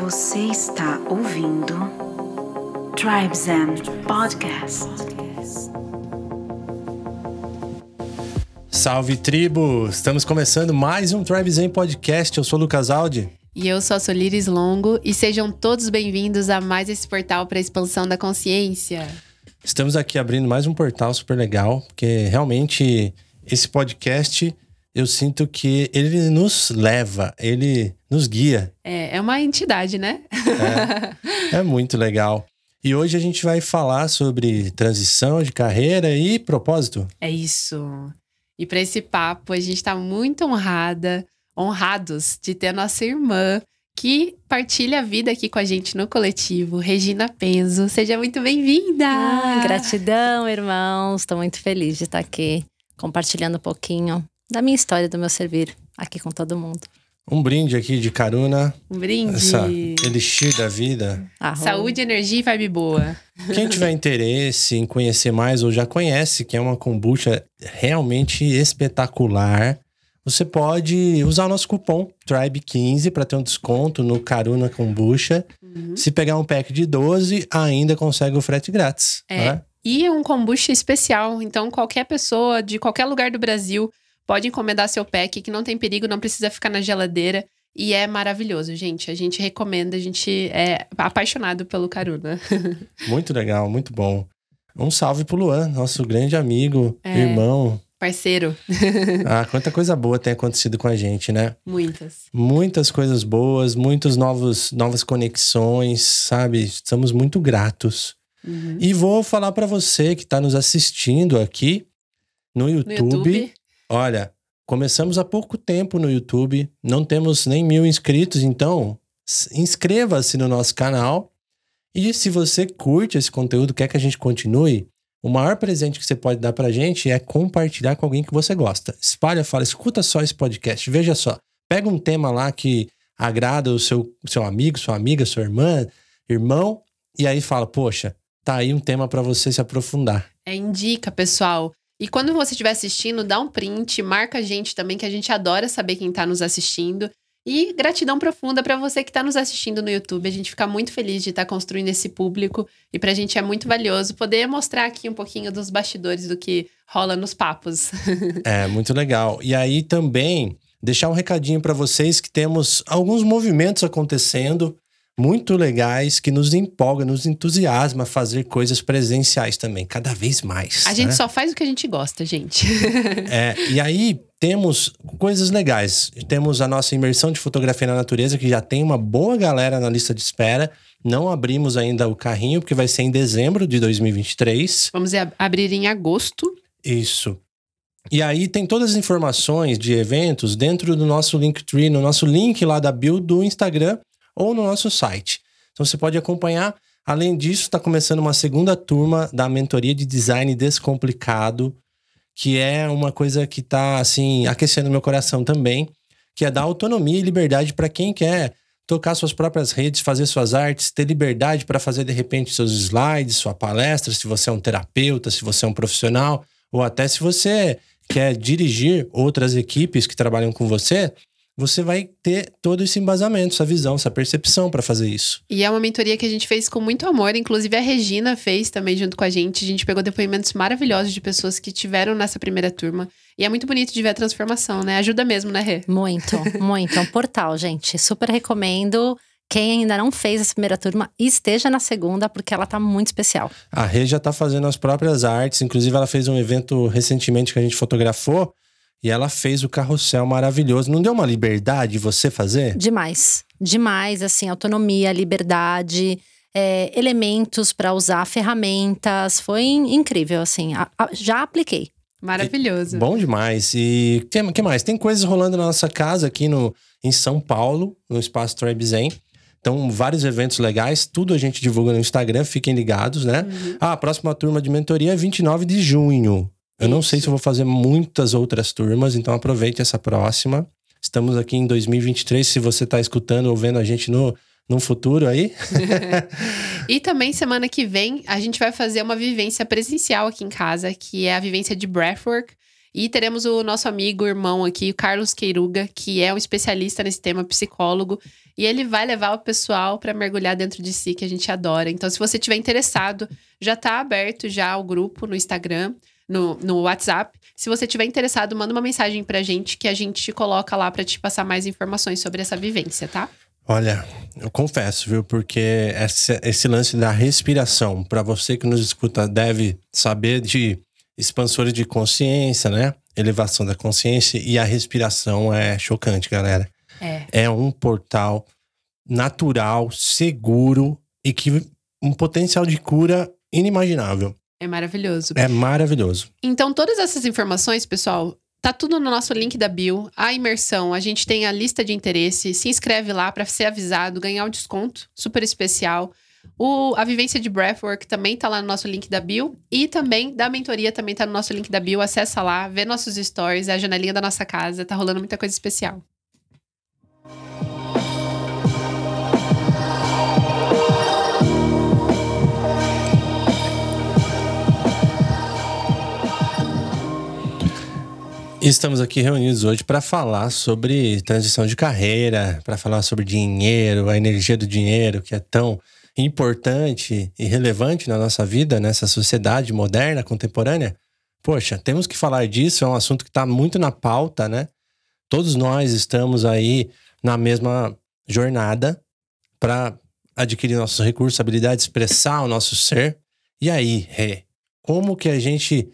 Você está ouvindo Tribes and Podcast. Salve tribo! Estamos começando mais um Tribes and Podcast. Eu sou o Lucas Aldi. E eu sou a Solires Longo e sejam todos bem-vindos a mais esse portal para a expansão da consciência. Estamos aqui abrindo mais um portal super legal, porque realmente esse podcast eu sinto que ele nos leva, ele nos guia. É, é uma entidade, né? é, é muito legal. E hoje a gente vai falar sobre transição de carreira e propósito. É isso. E para esse papo, a gente está muito honrada, honrados de ter a nossa irmã que partilha a vida aqui com a gente no coletivo, Regina Penzo. Seja muito bem-vinda! Ah, gratidão, irmãos. Estou muito feliz de estar aqui compartilhando um pouquinho da minha história, do meu servir aqui com todo mundo. Um brinde aqui de carona. Um brinde. Essa elixir da vida. Saúde, energia e vibe boa. Quem tiver interesse em conhecer mais ou já conhece, que é uma kombucha realmente espetacular, você pode usar o nosso cupom TRIBE15 para ter um desconto no Caruna Kombucha. Uhum. Se pegar um pack de 12, ainda consegue o frete grátis. É. Né? E um kombucha especial. Então, qualquer pessoa de qualquer lugar do Brasil Pode encomendar seu pack, que não tem perigo, não precisa ficar na geladeira. E é maravilhoso, gente. A gente recomenda, a gente é apaixonado pelo Caruna. Né? muito legal, muito bom. Um salve pro Luan, nosso grande amigo, é, irmão. Parceiro. ah, quanta coisa boa tem acontecido com a gente, né? Muitas. Muitas coisas boas, muitas novas conexões, sabe? Estamos muito gratos. Uhum. E vou falar para você que está nos assistindo aqui no YouTube, no YouTube, Olha, começamos há pouco tempo no YouTube, não temos nem mil inscritos, então inscreva-se no nosso canal. E se você curte esse conteúdo, quer que a gente continue, o maior presente que você pode dar pra gente é compartilhar com alguém que você gosta. Espalha, fala, escuta só esse podcast, veja só. Pega um tema lá que agrada o seu, seu amigo, sua amiga, sua irmã, irmão, e aí fala, poxa, tá aí um tema para você se aprofundar. É, indica, pessoal. E quando você estiver assistindo, dá um print, marca a gente também, que a gente adora saber quem está nos assistindo. E gratidão profunda para você que está nos assistindo no YouTube. A gente fica muito feliz de estar tá construindo esse público e para a gente é muito valioso poder mostrar aqui um pouquinho dos bastidores do que rola nos papos. é, muito legal. E aí também deixar um recadinho para vocês que temos alguns movimentos acontecendo muito legais que nos empolga, nos entusiasma a fazer coisas presenciais também, cada vez mais. A gente né? só faz o que a gente gosta, gente. é, e aí temos coisas legais. Temos a nossa imersão de fotografia na natureza, que já tem uma boa galera na lista de espera. Não abrimos ainda o carrinho, porque vai ser em dezembro de 2023. Vamos abrir em agosto. Isso. E aí tem todas as informações de eventos dentro do nosso Linktree, no nosso link lá da bio do Instagram ou no nosso site. Então você pode acompanhar. Além disso, está começando uma segunda turma da mentoria de design descomplicado, que é uma coisa que está assim aquecendo meu coração também, que é dar autonomia e liberdade para quem quer tocar suas próprias redes, fazer suas artes, ter liberdade para fazer de repente seus slides, sua palestra, se você é um terapeuta, se você é um profissional, ou até se você quer dirigir outras equipes que trabalham com você, você vai ter todo esse embasamento, essa visão, essa percepção para fazer isso. E é uma mentoria que a gente fez com muito amor, inclusive a Regina fez também junto com a gente. A gente pegou depoimentos maravilhosos de pessoas que tiveram nessa primeira turma. E é muito bonito de ver a transformação, né? Ajuda mesmo, né, Rê? Muito, muito. É um portal, gente. Super recomendo. Quem ainda não fez essa primeira turma, esteja na segunda, porque ela tá muito especial. A Rê já tá fazendo as próprias artes, inclusive ela fez um evento recentemente que a gente fotografou e ela fez o carrossel maravilhoso. Não deu uma liberdade você fazer? Demais. Demais, assim, autonomia, liberdade, é, elementos para usar, ferramentas. Foi incrível, assim. A, a, já apliquei. Maravilhoso. E, bom demais. E o que, que, mais? Tem coisas rolando na nossa casa aqui no, em São Paulo, no Espaço Tribe Então, vários eventos legais, tudo a gente divulga no Instagram, fiquem ligados, né? Uhum. Ah, a próxima turma de mentoria é 29 de junho. Eu não sei se vou fazer muitas outras turmas, então aproveite essa próxima. Estamos aqui em 2023. Se você está escutando ou vendo a gente no, no futuro aí. e também semana que vem a gente vai fazer uma vivência presencial aqui em casa, que é a vivência de breathwork. E teremos o nosso amigo, irmão aqui, o Carlos Queiruga, que é um especialista nesse tema, psicólogo. E ele vai levar o pessoal para mergulhar dentro de si, que a gente adora. Então, se você estiver interessado, já está aberto já o grupo no Instagram no, no WhatsApp. Se você tiver interessado, manda uma mensagem pra gente que a gente te coloca lá para te passar mais informações sobre essa vivência, tá? Olha, eu confesso, viu? Porque esse lance da respiração, para você que nos escuta, deve saber de expansores de consciência, né? Elevação da consciência e a respiração é chocante, galera. É, é um portal natural, seguro e que um potencial de cura inimaginável. É maravilhoso. É maravilhoso. Então, todas essas informações, pessoal, Tá tudo no nosso link da Bill. a imersão, a gente tem a lista de interesse, se inscreve lá para ser avisado, ganhar um desconto super especial. O, a vivência de breathwork também tá lá no nosso link da Bill e também da mentoria também tá no nosso link da Bill. acessa lá, vê nossos stories, é a janelinha da nossa casa, tá rolando muita coisa especial. Estamos aqui reunidos hoje para falar sobre transição de carreira, para falar sobre dinheiro, a energia do dinheiro, que é tão importante e relevante na nossa vida, nessa sociedade moderna, contemporânea. Poxa, temos que falar disso, é um assunto que está muito na pauta, né? Todos nós estamos aí na mesma jornada para adquirir nossos recursos, habilidades, expressar o nosso ser. E aí, Rê, como que a gente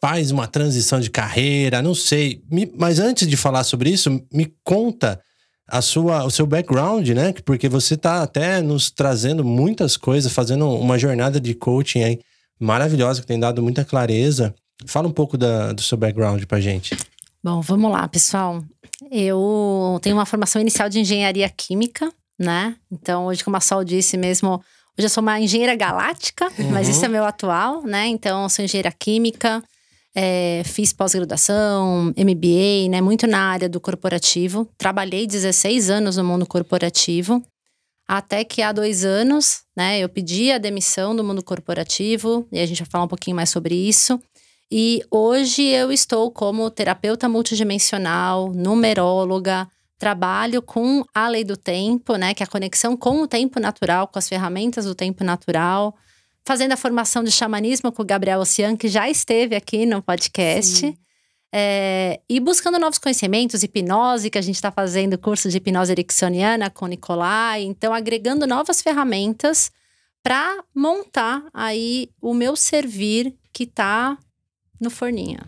faz uma transição de carreira, não sei. Me, mas antes de falar sobre isso, me conta a sua, o seu background, né? Porque você está até nos trazendo muitas coisas, fazendo uma jornada de coaching aí maravilhosa que tem dado muita clareza. Fala um pouco da, do seu background pra gente. Bom, vamos lá, pessoal. Eu tenho uma formação inicial de engenharia química, né? Então, hoje, como a Sol disse mesmo, hoje eu sou uma engenheira galáctica, uhum. mas isso é meu atual, né? Então, eu sou engenheira química é, fiz pós-graduação, MBA, né, muito na área do corporativo. Trabalhei 16 anos no mundo corporativo, até que há dois anos, né, eu pedi a demissão do mundo corporativo, e a gente vai falar um pouquinho mais sobre isso. E hoje eu estou como terapeuta multidimensional, numeróloga, trabalho com a lei do tempo, né, que é a conexão com o tempo natural, com as ferramentas do tempo natural fazendo a formação de xamanismo com o Gabriel Ocean, que já esteve aqui no podcast. É, e buscando novos conhecimentos, hipnose, que a gente está fazendo curso de hipnose ericksoniana com Nicolai. Então, agregando novas ferramentas para montar aí o meu servir que está no forninho.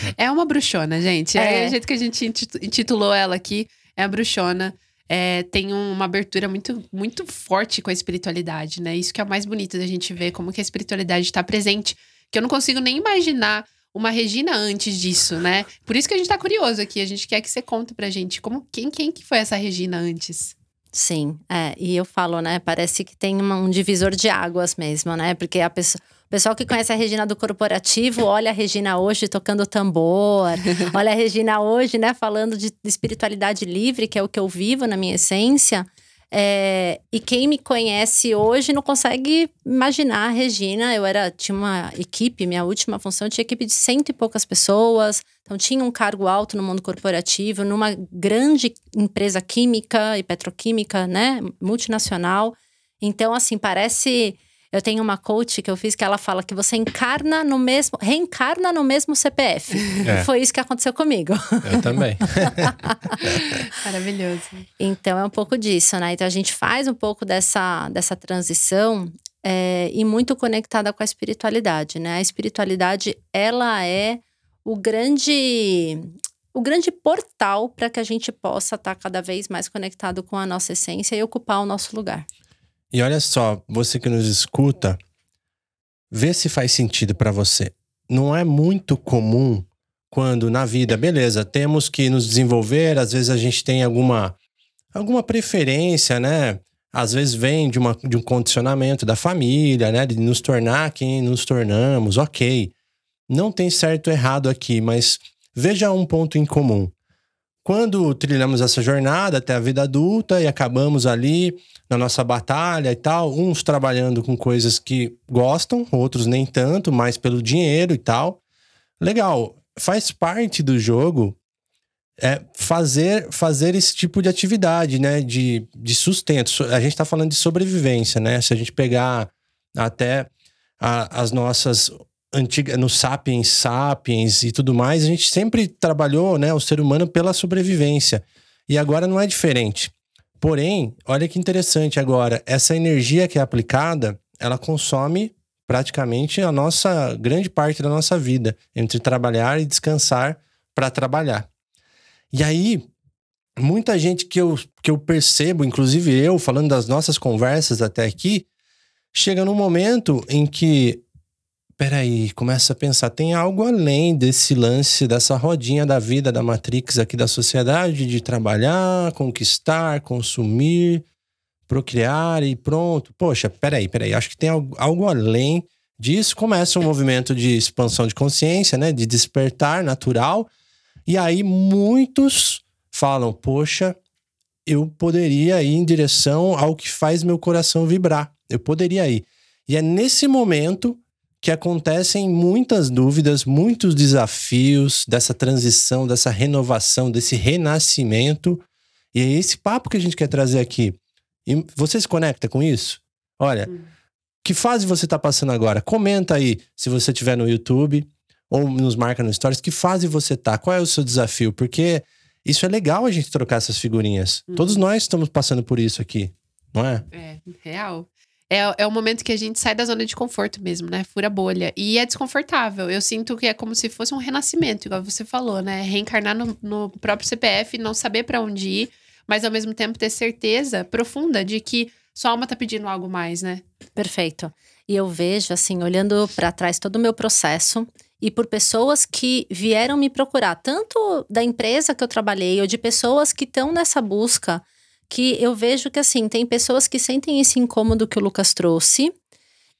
é uma bruxona, gente. É. é o jeito que a gente intitulou ela aqui. É a bruxona é, tem uma abertura muito, muito forte com a espiritualidade, né? Isso que é o mais bonito da gente ver, como que a espiritualidade está presente. Que eu não consigo nem imaginar uma Regina antes disso, né? Por isso que a gente tá curioso aqui, a gente quer que você conte pra gente como quem quem que foi essa Regina antes. Sim, é, e eu falo, né? Parece que tem um divisor de águas mesmo, né? Porque a pessoa. O pessoal que conhece a Regina do corporativo, olha a Regina hoje tocando tambor, olha a Regina hoje, né, falando de espiritualidade livre, que é o que eu vivo na minha essência. É, e quem me conhece hoje não consegue imaginar a Regina. Eu era, tinha uma equipe, minha última função, tinha equipe de cento e poucas pessoas. Então, tinha um cargo alto no mundo corporativo, numa grande empresa química e petroquímica, né? Multinacional. Então, assim, parece eu tenho uma coach que eu fiz que ela fala que você encarna no mesmo, reencarna no mesmo CPF. É. Foi isso que aconteceu comigo. Eu também. Maravilhoso. Então é um pouco disso, né? Então a gente faz um pouco dessa, dessa transição é, e muito conectada com a espiritualidade, né? A espiritualidade, ela é o grande o grande portal para que a gente possa estar tá cada vez mais conectado com a nossa essência e ocupar o nosso lugar. E olha só, você que nos escuta, vê se faz sentido para você. Não é muito comum quando na vida, beleza, temos que nos desenvolver, às vezes a gente tem alguma alguma preferência, né? Às vezes vem de, uma, de um condicionamento da família, né? De nos tornar quem nos tornamos, ok. Não tem certo ou errado aqui, mas veja um ponto em comum. Quando trilhamos essa jornada até a vida adulta e acabamos ali na nossa batalha e tal, uns trabalhando com coisas que gostam, outros nem tanto, mais pelo dinheiro e tal. Legal, faz parte do jogo é fazer fazer esse tipo de atividade, né, de, de sustento. A gente está falando de sobrevivência, né? Se a gente pegar até a, as nossas antiga, no Sapiens Sapiens e tudo mais, a gente sempre trabalhou né, o ser humano pela sobrevivência. E agora não é diferente. Porém, olha que interessante agora, essa energia que é aplicada, ela consome praticamente a nossa grande parte da nossa vida, entre trabalhar e descansar para trabalhar. E aí, muita gente que eu, que eu percebo, inclusive eu, falando das nossas conversas até aqui, chega num momento em que peraí, começa a pensar, tem algo além desse lance, dessa rodinha da vida da Matrix aqui da sociedade, de trabalhar, conquistar, consumir, procriar e pronto. Poxa, peraí, peraí, acho que tem algo, algo além disso. Começa um movimento de expansão de consciência, né? De despertar natural. E aí muitos falam, poxa, eu poderia ir em direção ao que faz meu coração vibrar. Eu poderia ir. E é nesse momento que acontecem muitas dúvidas, muitos desafios dessa transição, dessa renovação, desse renascimento. E é esse papo que a gente quer trazer aqui. E você se conecta com isso? Olha, hum. que fase você está passando agora? Comenta aí, se você estiver no YouTube ou nos marca no Stories, que fase você está? Qual é o seu desafio? Porque isso é legal a gente trocar essas figurinhas. Hum. Todos nós estamos passando por isso aqui, não é? É, real é, é o momento que a gente sai da zona de conforto mesmo, né? Fura bolha. E é desconfortável. Eu sinto que é como se fosse um renascimento, igual você falou, né? Reencarnar no, no próprio CPF, não saber para onde ir, mas ao mesmo tempo ter certeza profunda de que sua alma tá pedindo algo mais, né? Perfeito. E eu vejo, assim, olhando para trás todo o meu processo e por pessoas que vieram me procurar, tanto da empresa que eu trabalhei ou de pessoas que estão nessa busca que eu vejo que assim, tem pessoas que sentem esse incômodo que o Lucas trouxe,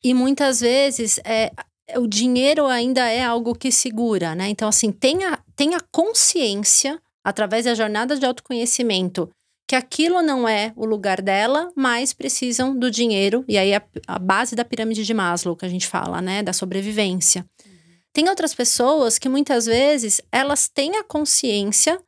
e muitas vezes é, o dinheiro ainda é algo que segura, né? Então, assim, tenha, tenha consciência, através da jornada de autoconhecimento, que aquilo não é o lugar dela, mas precisam do dinheiro. E aí, a, a base da pirâmide de Maslow, que a gente fala, né? Da sobrevivência. Uhum. Tem outras pessoas que muitas vezes elas têm a consciência,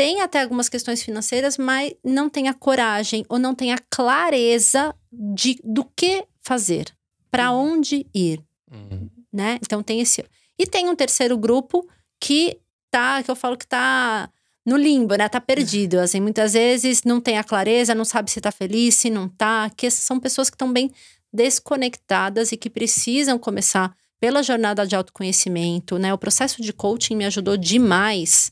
tem até algumas questões financeiras, mas não tem a coragem ou não tem a clareza de, do que fazer, para uhum. onde ir, uhum. né? Então tem esse. E tem um terceiro grupo que tá, que eu falo que tá no limbo, né? Tá perdido, uhum. assim, muitas vezes não tem a clareza, não sabe se tá feliz, se não tá, que são pessoas que estão bem desconectadas e que precisam começar pela jornada de autoconhecimento, né? O processo de coaching me ajudou demais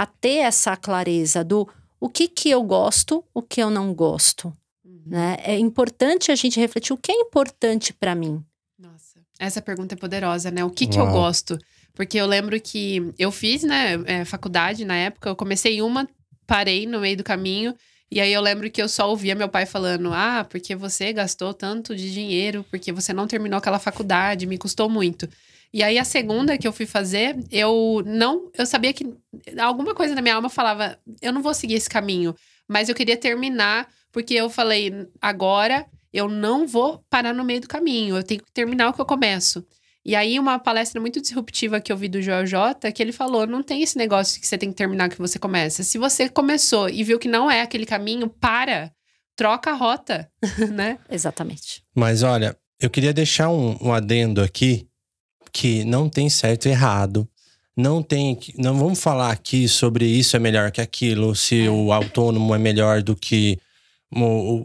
a ter essa clareza do o que, que eu gosto, o que eu não gosto. Uhum. Né? É importante a gente refletir o que é importante para mim. Nossa, essa pergunta é poderosa, né? O que, Uau. que eu gosto? Porque eu lembro que eu fiz, né, é, faculdade na época, eu comecei uma, parei no meio do caminho. E aí eu lembro que eu só ouvia meu pai falando: "Ah, porque você gastou tanto de dinheiro, porque você não terminou aquela faculdade, me custou muito". E aí a segunda que eu fui fazer, eu não, eu sabia que alguma coisa na minha alma falava, eu não vou seguir esse caminho, mas eu queria terminar porque eu falei, agora eu não vou parar no meio do caminho, eu tenho que terminar o que eu começo. E aí, uma palestra muito disruptiva que eu vi do Joel J, que ele falou: não tem esse negócio que você tem que terminar o que você começa. Se você começou e viu que não é aquele caminho, para, troca a rota, né? Exatamente. Mas olha, eu queria deixar um, um adendo aqui que não tem certo e errado. Não tem. Não vamos falar aqui sobre isso é melhor que aquilo, se o autônomo é melhor do que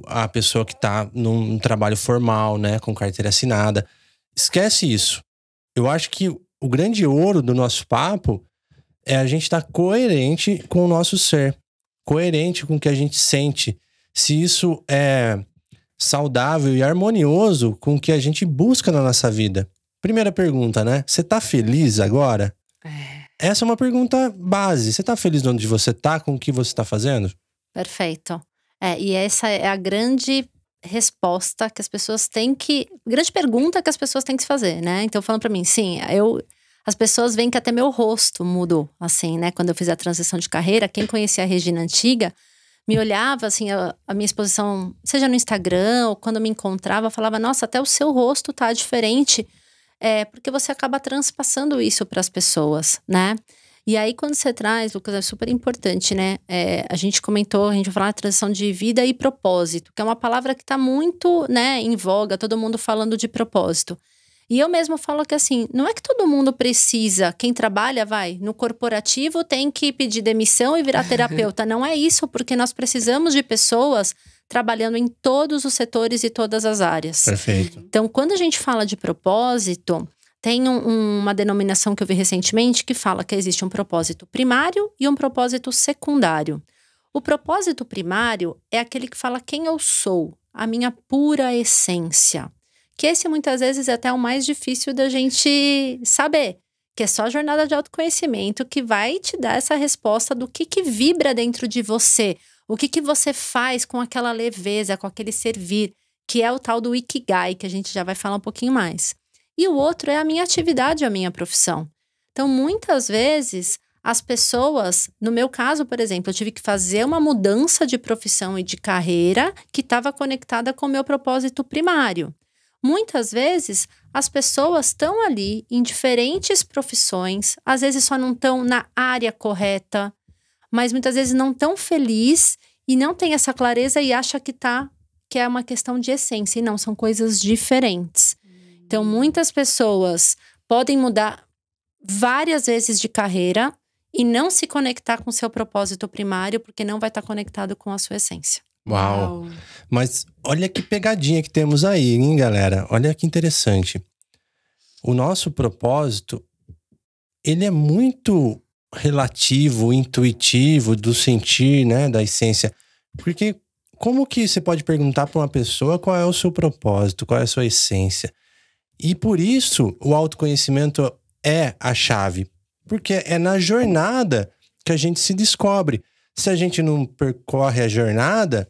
a pessoa que está num trabalho formal, né, com carteira assinada. Esquece isso. Eu acho que o grande ouro do nosso papo é a gente estar tá coerente com o nosso ser, coerente com o que a gente sente. Se isso é saudável e harmonioso com o que a gente busca na nossa vida. Primeira pergunta, né? Você tá feliz agora? É. Essa é uma pergunta base. Você tá feliz onde você tá, com o que você tá fazendo? Perfeito. É, e essa é a grande resposta que as pessoas têm que. Grande pergunta que as pessoas têm que se fazer, né? Então, falando para mim, sim, eu. As pessoas veem que até meu rosto mudou, assim, né? Quando eu fiz a transição de carreira, quem conhecia a Regina antiga me olhava, assim, a, a minha exposição, seja no Instagram ou quando me encontrava, falava: Nossa, até o seu rosto tá diferente é, porque você acaba transpassando isso para as pessoas, né? E aí, quando você traz, Lucas, é super importante, né? É, a gente comentou, a gente vai falar de transição de vida e propósito, que é uma palavra que está muito, né, em voga, todo mundo falando de propósito. E eu mesmo falo que assim, não é que todo mundo precisa, quem trabalha vai no corporativo tem que pedir demissão e virar terapeuta, não é isso, porque nós precisamos de pessoas trabalhando em todos os setores e todas as áreas. Perfeito. Então, quando a gente fala de propósito, tem um, uma denominação que eu vi recentemente que fala que existe um propósito primário e um propósito secundário. O propósito primário é aquele que fala quem eu sou, a minha pura essência. Que esse muitas vezes é até o mais difícil da gente saber, que é só a jornada de autoconhecimento que vai te dar essa resposta do que que vibra dentro de você, o que, que você faz com aquela leveza, com aquele servir, que é o tal do Ikigai, que a gente já vai falar um pouquinho mais. E o outro é a minha atividade, a minha profissão. Então, muitas vezes, as pessoas, no meu caso, por exemplo, eu tive que fazer uma mudança de profissão e de carreira que estava conectada com o meu propósito primário. Muitas vezes, as pessoas estão ali em diferentes profissões, às vezes só não estão na área correta, mas muitas vezes não tão feliz e não tem essa clareza e acha que tá que é uma questão de essência e não são coisas diferentes. Então hum. muitas pessoas podem mudar várias vezes de carreira e não se conectar com seu propósito primário porque não vai estar tá conectado com a sua essência. Uau. Uau. Mas olha que pegadinha que temos aí, hein, galera? Olha que interessante. O nosso propósito ele é muito relativo, intuitivo do sentir, né, da essência. Porque como que você pode perguntar para uma pessoa qual é o seu propósito, qual é a sua essência? E por isso o autoconhecimento é a chave, porque é na jornada que a gente se descobre. Se a gente não percorre a jornada,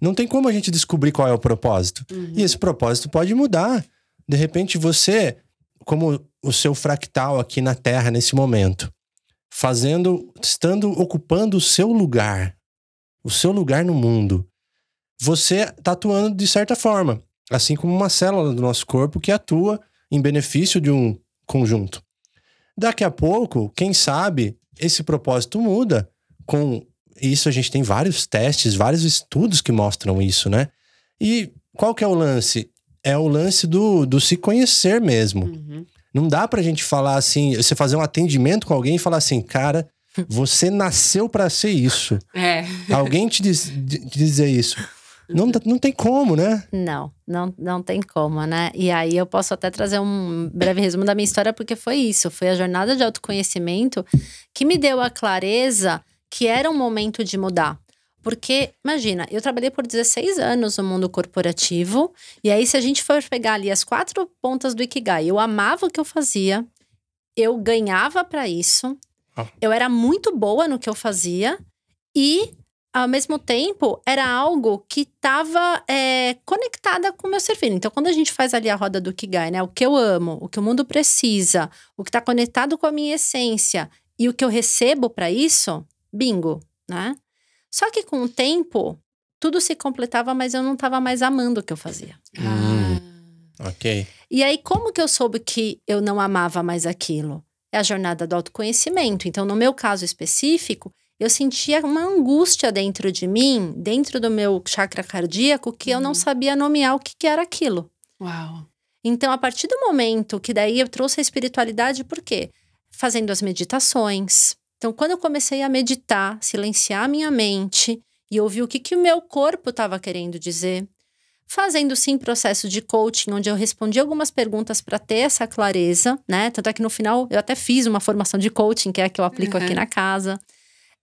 não tem como a gente descobrir qual é o propósito. Uhum. E esse propósito pode mudar. De repente você, como o seu fractal aqui na Terra nesse momento, fazendo, estando ocupando o seu lugar, o seu lugar no mundo. Você está atuando de certa forma, assim como uma célula do nosso corpo que atua em benefício de um conjunto. Daqui a pouco, quem sabe, esse propósito muda com isso a gente tem vários testes, vários estudos que mostram isso, né? E qual que é o lance? É o lance do, do se conhecer mesmo. Uhum. Não dá pra gente falar assim, você fazer um atendimento com alguém e falar assim, cara, você nasceu para ser isso. É. Alguém te, diz, te dizer isso. Não, não tem como, né? Não, não, não tem como, né? E aí eu posso até trazer um breve resumo da minha história, porque foi isso. Foi a jornada de autoconhecimento que me deu a clareza que era um momento de mudar. Porque, imagina, eu trabalhei por 16 anos no mundo corporativo, e aí, se a gente for pegar ali as quatro pontas do Ikigai, eu amava o que eu fazia, eu ganhava para isso, ah. eu era muito boa no que eu fazia, e, ao mesmo tempo, era algo que estava é, conectada com o meu serviço. Então, quando a gente faz ali a roda do Ikigai, né? O que eu amo, o que o mundo precisa, o que está conectado com a minha essência e o que eu recebo para isso, bingo, né? Só que com o tempo, tudo se completava, mas eu não estava mais amando o que eu fazia. Hum. Ah. Ok. E aí, como que eu soube que eu não amava mais aquilo? É a jornada do autoconhecimento. Então, no meu caso específico, eu sentia uma angústia dentro de mim, dentro do meu chakra cardíaco, que eu não uhum. sabia nomear o que, que, era aquilo. Uau. Então, a partir do momento que daí eu trouxe a espiritualidade, por quê? Fazendo as meditações, então, quando eu comecei a meditar, silenciar minha mente e ouvir o que, que o meu corpo estava querendo dizer, fazendo sim processo de coaching, onde eu respondi algumas perguntas para ter essa clareza, né? Tanto é que no final eu até fiz uma formação de coaching, que é a que eu aplico uhum. aqui na casa.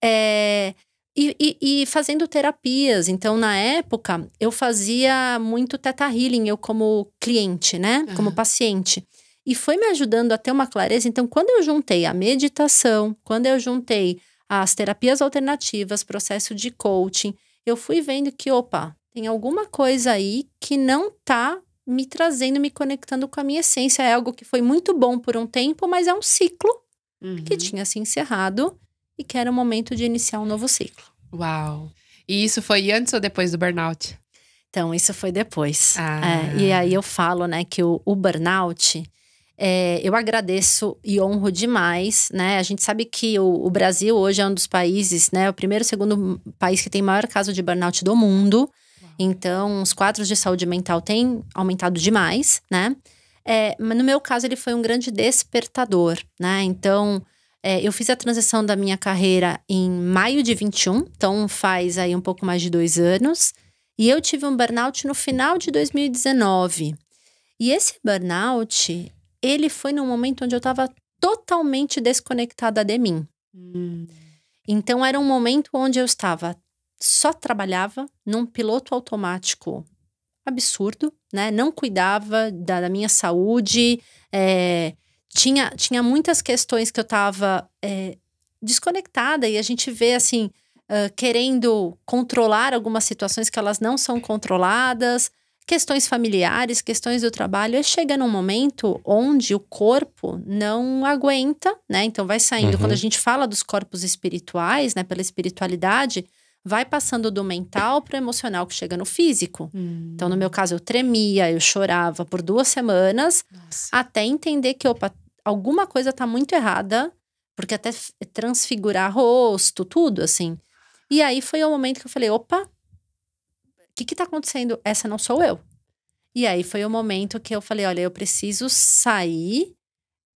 É, e, e, e, fazendo terapias. Então, na época, eu fazia muito teta healing, eu como cliente, né? Uhum. Como paciente e foi me ajudando a ter uma clareza. Então, quando eu juntei a meditação, quando eu juntei as terapias alternativas, processo de coaching, eu fui vendo que, opa, tem alguma coisa aí que não tá me trazendo, me conectando com a minha essência. É algo que foi muito bom por um tempo, mas é um ciclo uhum. que tinha se encerrado e que era o momento de iniciar um novo ciclo. Uau! E isso foi antes ou depois do burnout? Então, isso foi depois. Ah. É, e aí eu falo, né, que o, o burnout, é, eu agradeço e honro demais, né? A gente sabe que o, o, Brasil hoje é um dos países, né? É o primeiro, segundo país que tem maior caso de burnout do mundo. Então, os quadros de saúde mental têm aumentado demais, né? É, mas no meu caso, ele foi um grande despertador, né? Então, é, eu fiz a transição da minha carreira em maio de 21, então faz aí um pouco mais de dois anos. E eu tive um burnout no final de 2019. E esse burnout, ele foi num momento onde eu estava totalmente desconectada de mim. Hum. Então era um momento onde eu estava só trabalhava num piloto automático absurdo, né? Não cuidava da, da minha saúde, é, tinha, tinha muitas questões que eu estava é, desconectada e a gente vê assim uh, querendo controlar algumas situações que elas não são controladas questões familiares, questões do trabalho, e é chega num momento onde o corpo não aguenta, né? Então vai saindo. Uhum. Quando a gente fala dos corpos espirituais, né, pela espiritualidade, vai passando do mental para o emocional que chega no físico. Hum. Então, no meu caso, eu tremia, eu chorava por duas semanas, Nossa. até entender que, opa, alguma coisa tá muito errada, porque até transfigurar rosto, tudo assim. E aí foi o momento que eu falei, opa, que que tá acontecendo? Essa não sou eu. E aí foi o momento que eu falei, olha, eu preciso sair,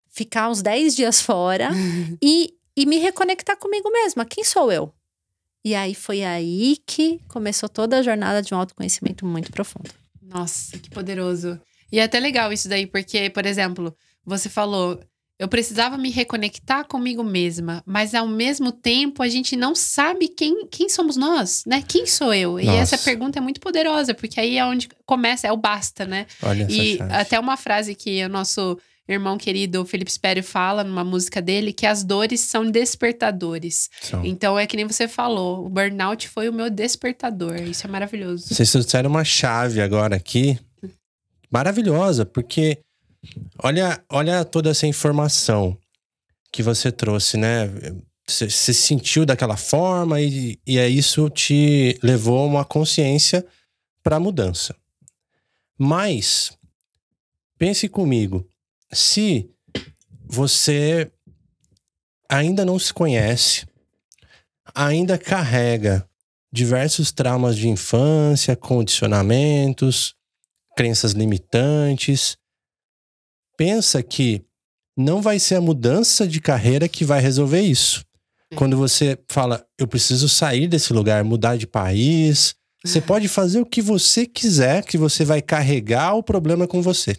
ficar uns 10 dias fora e, e me reconectar comigo mesma. Quem sou eu? E aí foi aí que começou toda a jornada de um autoconhecimento muito profundo. Nossa, que poderoso. E é até legal isso daí, porque, por exemplo, você falou, eu precisava me reconectar comigo mesma, mas ao mesmo tempo a gente não sabe quem, quem somos nós, né? Quem sou eu? Nossa. E essa pergunta é muito poderosa, porque aí é onde começa, é o basta, né? Olha e até uma frase que o nosso irmão querido Felipe Spério fala numa música dele que as dores são despertadores. São. Então é que nem você falou, o burnout foi o meu despertador. Isso é maravilhoso. Vocês trouxeram uma chave agora aqui maravilhosa, porque Olha, olha toda essa informação que você trouxe, né? Você se sentiu daquela forma e, e é isso te levou a uma consciência para a mudança. Mas pense comigo, se você ainda não se conhece, ainda carrega diversos traumas de infância, condicionamentos, crenças limitantes, pensa que não vai ser a mudança de carreira que vai resolver isso. Quando você fala, eu preciso sair desse lugar, mudar de país, você é. pode fazer o que você quiser, que você vai carregar o problema com você.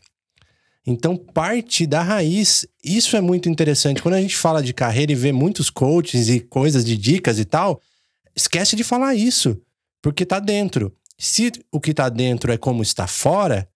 Então, parte da raiz. Isso é muito interessante. Quando a gente fala de carreira e vê muitos coaches e coisas de dicas e tal, esquece de falar isso, porque tá dentro. Se o que tá dentro é como está fora,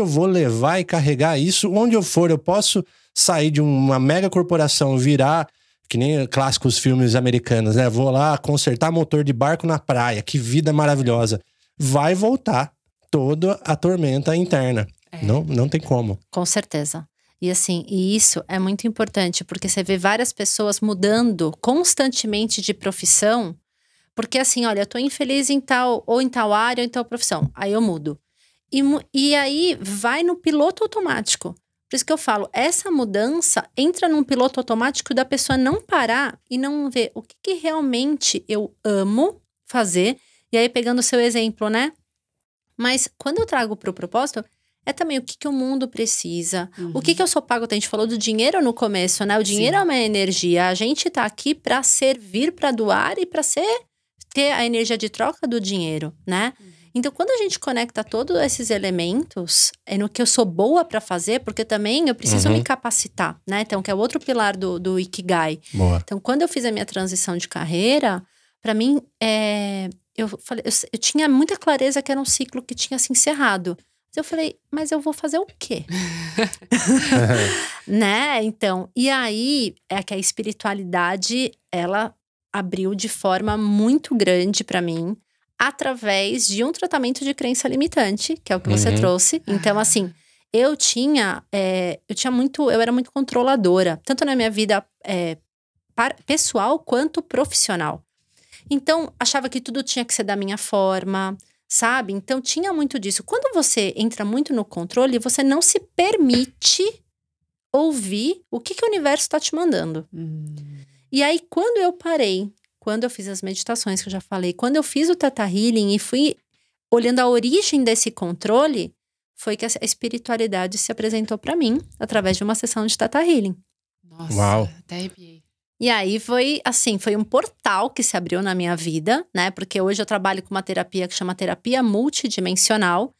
eu vou levar e carregar isso onde eu for. Eu posso sair de uma mega corporação, virar que nem clássicos filmes americanos, né? Vou lá consertar motor de barco na praia, que vida maravilhosa. Vai voltar toda a tormenta interna. É. Não, não tem como. Com certeza. E assim, e isso é muito importante, porque você vê várias pessoas mudando constantemente de profissão, porque assim, olha, eu tô infeliz em tal, ou em tal área, ou em tal profissão. Aí eu mudo. E, e aí vai no piloto automático. Por isso que eu falo, essa mudança entra num piloto automático da pessoa não parar e não ver o que, que realmente eu amo fazer. E aí, pegando o seu exemplo, né? Mas quando eu trago para o propósito, é também o que, que o mundo precisa, uhum. o que, uhum. que eu sou pago. A gente falou do dinheiro no começo, né? O dinheiro Sim. é uma energia. A gente está aqui para servir, para doar e para ser ter a energia de troca do dinheiro, né? Uhum. Então, quando a gente conecta todos esses elementos, é no que eu sou boa para fazer, porque também eu preciso uhum. me capacitar, né? Então, que é outro pilar do, do Ikigai. Boa. Então, quando eu fiz a minha transição de carreira, para mim, é, eu, falei, eu, eu tinha muita clareza que era um ciclo que tinha se encerrado. mas Eu falei, mas eu vou fazer o quê? né? Então, e aí é que a espiritualidade ela abriu de forma muito grande para mim através de um tratamento de crença limitante, que é o que uhum. você trouxe. Então, assim, eu tinha, é, eu tinha muito, eu era muito controladora, tanto na minha vida é, pessoal quanto profissional. Então, achava que tudo tinha que ser da minha forma, sabe? Então, tinha muito disso. Quando você entra muito no controle, você não se permite ouvir o que, que o universo está te mandando. Hum. E aí, quando eu parei quando eu fiz as meditações que eu já falei, quando eu fiz o Tata Healing e fui olhando a origem desse controle, foi que a espiritualidade se apresentou para mim através de uma sessão de Tata Healing. Nossa, Uau. até arrepiei. E aí foi assim, foi um portal que se abriu na minha vida, né? Porque hoje eu trabalho com uma terapia que chama terapia multidimensional.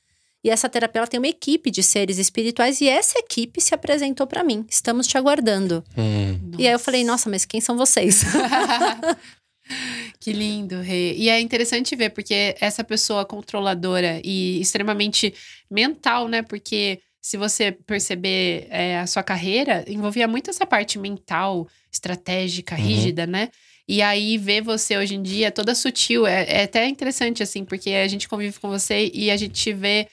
E essa terapia ela tem uma equipe de seres espirituais e essa equipe se apresentou para mim. Estamos te aguardando. Hum. E aí eu falei, nossa, mas quem são vocês? Que lindo, Rê. E é interessante ver, porque essa pessoa controladora e extremamente mental, né? Porque se você perceber é, a sua carreira, envolvia muito essa parte mental, estratégica, uhum. rígida, né? E aí, ver você hoje em dia é toda sutil é, é até interessante, assim, porque a gente convive com você e a gente vê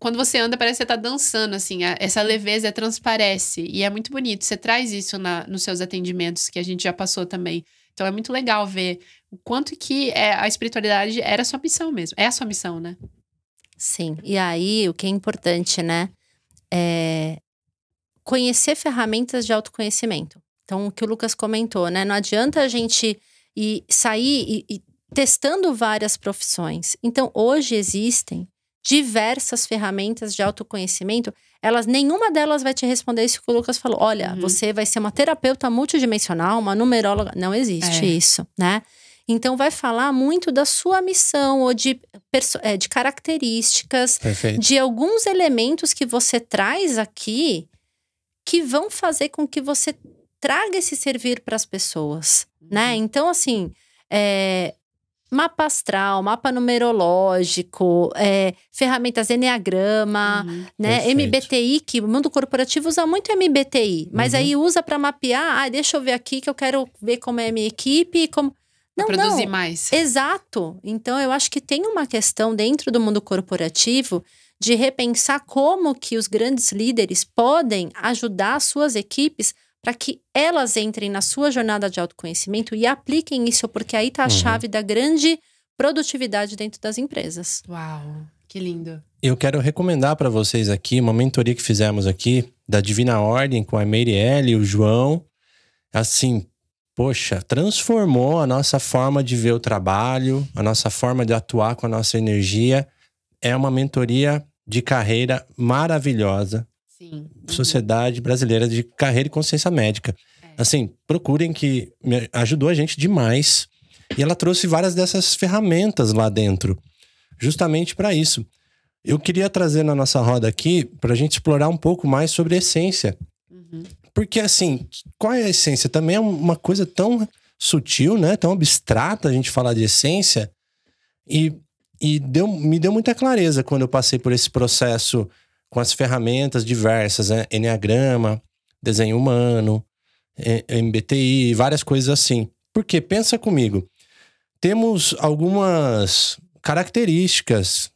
quando você anda, parece que você tá dançando, assim, essa leveza transparece. E é muito bonito. Você traz isso na, nos seus atendimentos, que a gente já passou também. Então é muito legal ver o quanto que é, a espiritualidade era sua missão mesmo. É a sua missão, né? Sim. E aí, o que é importante, né? É conhecer ferramentas de autoconhecimento. Então, o que o Lucas comentou, né? Não adianta a gente ir, sair e, e testando várias profissões. Então, hoje existem diversas ferramentas de autoconhecimento, elas nenhuma delas vai te responder isso que o Lucas falou. Olha, uhum. você vai ser uma terapeuta multidimensional, uma numeróloga, não existe é. isso, né? Então vai falar muito da sua missão ou de, é, de características, Perfeito. de alguns elementos que você traz aqui que vão fazer com que você traga esse servir para as pessoas, né? uhum. né? Então assim, é, mapa astral, mapa numerológico, é, ferramentas Enneagrama, uhum, né? MBTI, que o mundo corporativo usa muito MBTI, mas uhum. aí usa para mapear, ah, deixa eu ver aqui que eu quero ver como é a minha equipe, como não, produzir não. mais. Exato. Então eu acho que tem uma questão dentro do mundo corporativo de repensar como que os grandes líderes podem ajudar suas equipes para que elas entrem na sua jornada de autoconhecimento e apliquem isso, porque aí está a uhum. chave da grande produtividade dentro das empresas. Uau, que lindo. Eu quero recomendar para vocês aqui uma mentoria que fizemos aqui da Divina Ordem com a Meirelle e o João. Assim, poxa, transformou a nossa forma de ver o trabalho, a nossa forma de atuar com a nossa energia. É uma mentoria de carreira maravilhosa. Sim. Uhum. Sociedade Brasileira de Carreira e Consciência Médica. É. Assim, procurem que ajudou a gente demais. E ela trouxe várias dessas ferramentas lá dentro, justamente para isso. Eu queria trazer na nossa roda aqui para a gente explorar um pouco mais sobre essência. Uhum. Porque, assim, qual é a essência? Também é uma coisa tão sutil, né? Tão abstrata a gente falar de essência. E, e deu, me deu muita clareza quando eu passei por esse processo com as ferramentas diversas, né? Enneagrama, desenho humano, é, MBTI, várias coisas assim. Porque pensa comigo, temos algumas características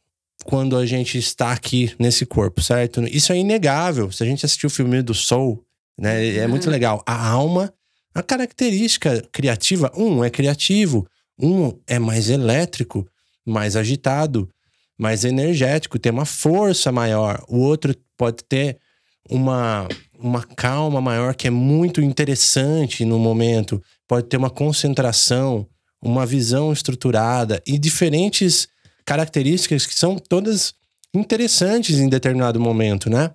quando a gente está aqui nesse corpo, certo? Isso é inegável. Se a gente assistiu o filme do Soul, né, é uhum. muito legal. A alma, a característica criativa, um é criativo, um é mais elétrico, mais agitado, mais energético, tem uma força maior. O outro pode ter uma, uma calma maior que é muito interessante no momento, pode ter uma concentração, uma visão estruturada e diferentes características que são todas interessantes em determinado momento, né?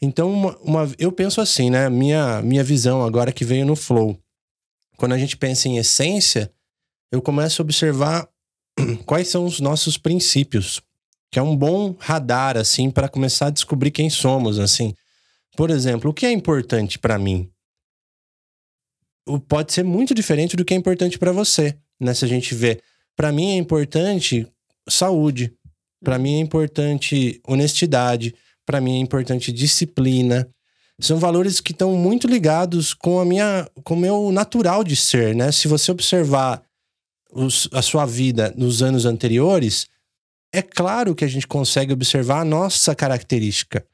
Então, uma, uma, eu penso assim, né? Minha, minha visão agora que veio no flow. Quando a gente pensa em essência, eu começo a observar quais são os nossos princípios, que é um bom radar assim para começar a descobrir quem somos, assim. Por exemplo, o que é importante para mim? Pode ser muito diferente do que é importante para você, né? Se a gente vê, para mim é importante saúde, para mim é importante honestidade, para mim é importante disciplina. São valores que estão muito ligados com a minha, com o meu natural de ser, né? Se você observar os, a sua vida nos anos anteriores, é claro que a gente consegue observar a nossa característica.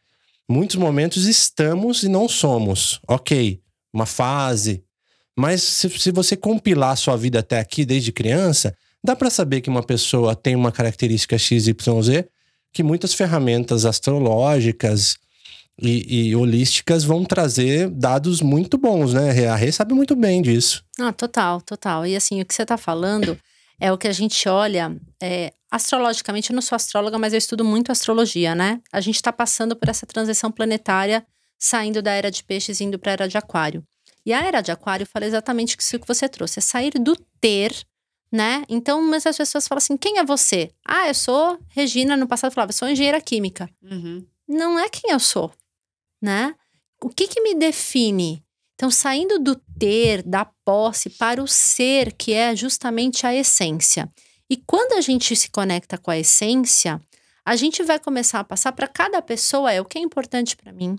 Muitos momentos estamos e não somos. Ok, uma fase. Mas se, se você compilar sua vida até aqui, desde criança, dá para saber que uma pessoa tem uma característica XYZ que muitas ferramentas astrológicas e, e, holísticas vão trazer dados muito bons, né? A Rê sabe muito bem disso. Ah, total, total. E assim, o que você está falando é o que a gente olha é, astrologicamente, eu não sou astróloga, mas eu estudo muito astrologia, né? A gente está passando por essa transição planetária, saindo da era de peixes e indo para a era de aquário. E a era de aquário fala exatamente isso que você trouxe, é sair do ter, né? Então, mas as pessoas falam assim, quem é você? Ah, eu sou Regina, no passado eu falava, eu sou engenheira química. Uhum. Não é quem eu sou, né? O que que me define? Então, saindo do ter, da posse, para o ser, que é justamente a essência. E quando a gente se conecta com a essência, a gente vai começar a passar para cada pessoa é o que é importante para mim,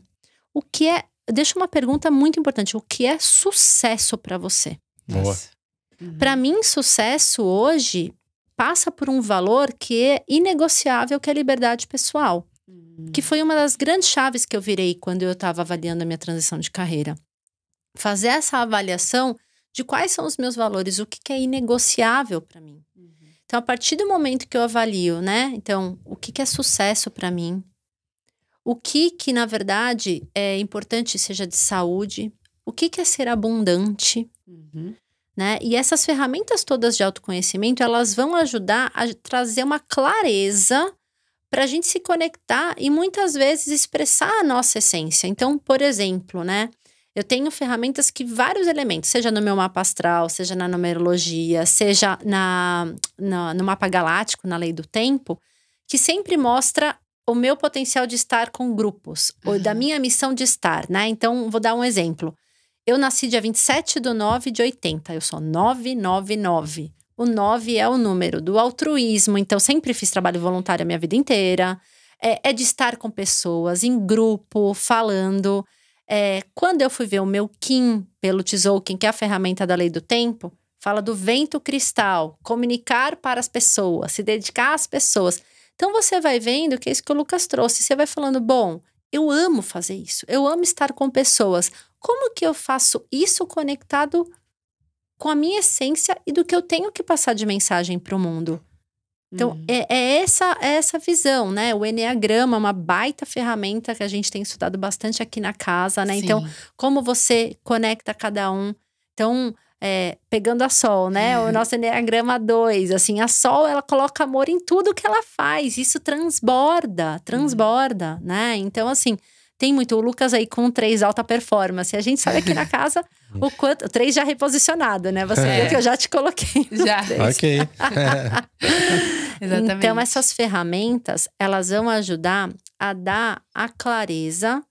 o que é. Deixa uma pergunta muito importante: o que é sucesso para você? Boa. Uhum. Para mim, sucesso hoje passa por um valor que é inegociável, que é a liberdade pessoal, uhum. que foi uma das grandes chaves que eu virei quando eu estava avaliando a minha transição de carreira. Fazer essa avaliação de quais são os meus valores, o que, que é inegociável para mim. Uhum. Então, a partir do momento que eu avalio, né? Então, o que, que é sucesso para mim? O que que, na verdade, é importante, seja de saúde? O que que é ser abundante? Uhum. Né? E essas ferramentas todas de autoconhecimento, elas vão ajudar a trazer uma clareza para a gente se conectar e muitas vezes expressar a nossa essência. Então, por exemplo, né? Eu tenho ferramentas que vários elementos, seja no meu mapa astral, seja na numerologia, seja na, na, no mapa galáctico, na lei do tempo, que sempre mostra o meu potencial de estar com grupos, ou da uhum. minha missão de estar, né? Então, vou dar um exemplo. Eu nasci dia 27 do 9 de 80, eu sou 999. O 9 é o número do altruísmo, então sempre fiz trabalho voluntário a minha vida inteira. É, é de estar com pessoas, em grupo, falando. É, quando eu fui ver o meu Kim pelo Tzolk'in, que é a ferramenta da lei do tempo, fala do vento cristal, comunicar para as pessoas, se dedicar às pessoas. Então você vai vendo que é isso que o Lucas trouxe. Você vai falando, bom, eu amo fazer isso, eu amo estar com pessoas. Como que eu faço isso conectado com a minha essência e do que eu tenho que passar de mensagem para o mundo? Então, uhum. é, é, essa, é essa visão, né? O Enneagrama é uma baita ferramenta que a gente tem estudado bastante aqui na casa, né? Então, Sim. Então, como você conecta cada um. Então, é, pegando a Sol, né? Uhum. O nosso Enneagrama 2, assim, a Sol, ela coloca amor em tudo que ela faz. Isso transborda, uhum. transborda, uhum. né? Então, assim, tem muito. O Lucas aí com três alta performance. A gente sabe aqui na casa o quanto. Três já reposicionado, né? Você é. viu que eu já te coloquei. Já. Ok. Exatamente. Então, essas ferramentas, elas vão ajudar a dar a clareza,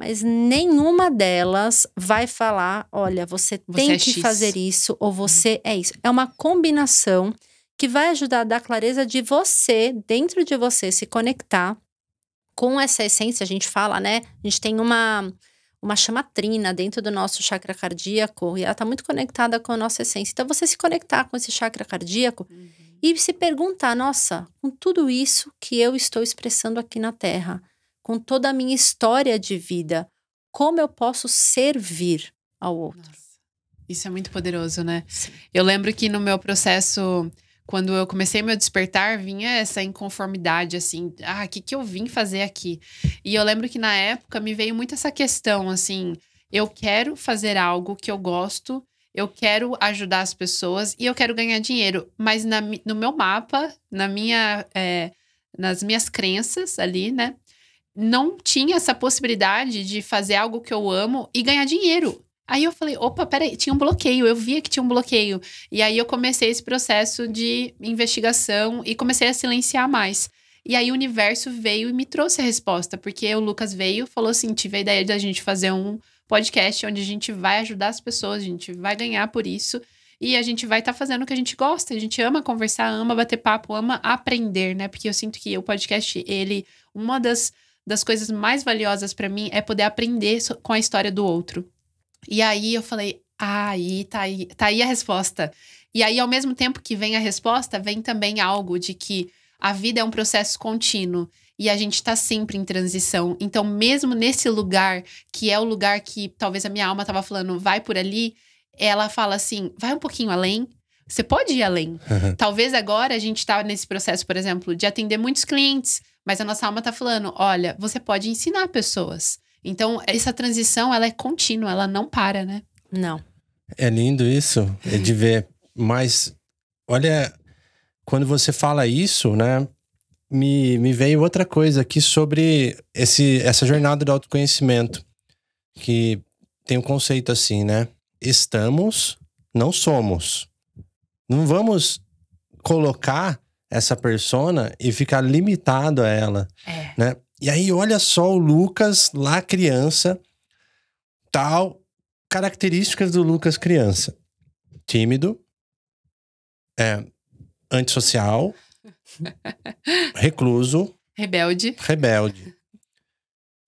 mas nenhuma delas vai falar: olha, você, você tem é que X. fazer isso ou uhum. você é isso. É uma combinação que vai ajudar a dar clareza de você, dentro de você, se conectar com essa essência, a gente fala, né? A gente tem uma, uma chamatrina dentro do nosso chakra cardíaco e ela está muito conectada com a nossa essência. Então, você se conectar com esse chakra cardíaco uhum. e se perguntar: nossa, com tudo isso que eu estou expressando aqui na Terra, com toda a minha história de vida, como eu posso servir ao outro? Nossa. Isso é muito poderoso, né? Sim. Eu lembro que no meu processo quando eu comecei meu despertar, vinha essa inconformidade, assim, ah, o que, que eu vim fazer aqui? E eu lembro que na época me veio muito essa questão, assim, eu quero fazer algo que eu gosto, eu quero ajudar as pessoas e eu quero ganhar dinheiro, mas na, no meu mapa, na minha, é, nas minhas crenças ali, né, não tinha essa possibilidade de fazer algo que eu amo e ganhar dinheiro. Aí eu falei, opa, peraí, tinha um bloqueio, eu via que tinha um bloqueio. E aí eu comecei esse processo de investigação e comecei a silenciar mais. E aí o universo veio e me trouxe a resposta, porque o Lucas veio falou assim: tive a ideia a gente fazer um podcast onde a gente vai ajudar as pessoas, a gente vai ganhar por isso. E a gente vai estar tá fazendo o que a gente gosta. A gente ama conversar, ama bater papo, ama aprender, né? Porque eu sinto que o podcast, ele, uma das, das coisas mais valiosas para mim é poder aprender com a história do outro. E aí eu falei, aí tá aí, tá aí a resposta. E aí, ao mesmo tempo que vem a resposta, vem também algo de que a vida é um processo contínuo e a gente está sempre em transição. Então, mesmo nesse lugar, que é o lugar que talvez a minha alma estava falando, vai por ali, ela fala assim: vai um pouquinho além. Você pode ir além. Talvez agora a gente está nesse processo, por exemplo, de atender muitos clientes, mas a nossa alma está falando: olha, você pode ensinar pessoas. Então, essa transição, ela é contínua, ela não para, né? Não. É lindo isso, é de ver. Mas, olha, quando você fala isso, né? Me, me veio outra coisa aqui sobre esse, essa jornada do autoconhecimento. Que tem um conceito assim, né? Estamos, não somos. Não vamos colocar essa persona e ficar limitado a ela, é. né? E aí, olha só o Lucas lá criança, tal. Características do Lucas criança: tímido, é, antissocial, recluso, rebelde. Rebelde.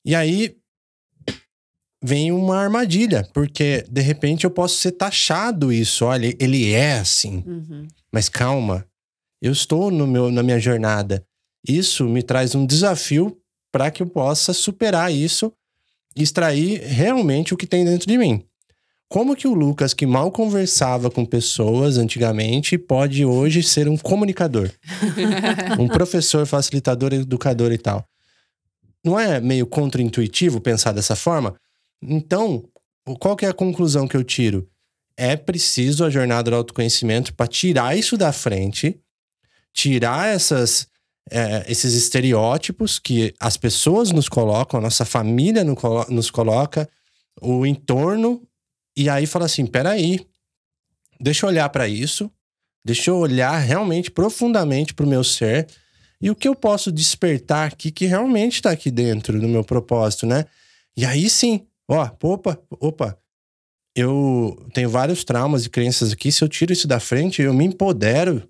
E aí vem uma armadilha, porque de repente eu posso ser taxado isso. Olha, ele é assim. Uhum. Mas calma, eu estou no meu, na minha jornada. Isso me traz um desafio para que eu possa superar isso e extrair realmente o que tem dentro de mim. Como que o Lucas, que mal conversava com pessoas antigamente, pode hoje ser um comunicador? um professor, facilitador, educador e tal. Não é meio contraintuitivo pensar dessa forma? Então, qual que é a conclusão que eu tiro? É preciso a jornada do autoconhecimento para tirar isso da frente, tirar essas é, esses estereótipos que as pessoas nos colocam, a nossa família nos coloca, o entorno, e aí fala assim: peraí, deixa eu olhar para isso, deixa eu olhar realmente profundamente para o meu ser e o que eu posso despertar aqui que realmente está aqui dentro do meu propósito, né? E aí sim, ó, opa, opa, eu tenho vários traumas e crenças aqui. Se eu tiro isso da frente, eu me empodero,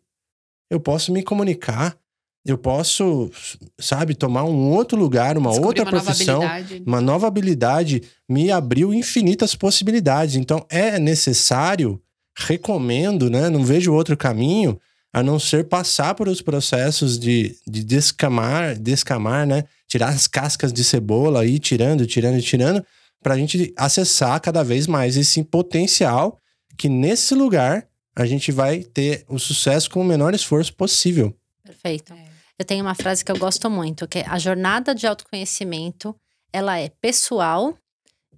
eu posso me comunicar, eu posso, sabe, tomar um outro lugar, uma Descobrir outra uma profissão, nova uma nova habilidade, me abriu infinitas possibilidades. Então é necessário, recomendo, né? Não vejo outro caminho a não ser passar por os processos de, de descamar, descamar, né? Tirar as cascas de cebola aí, tirando, tirando, tirando, para a gente acessar cada vez mais esse potencial que nesse lugar a gente vai ter o sucesso com o menor esforço possível. Perfeito. É eu tenho uma frase que eu gosto muito, que é a jornada de autoconhecimento, ela é pessoal,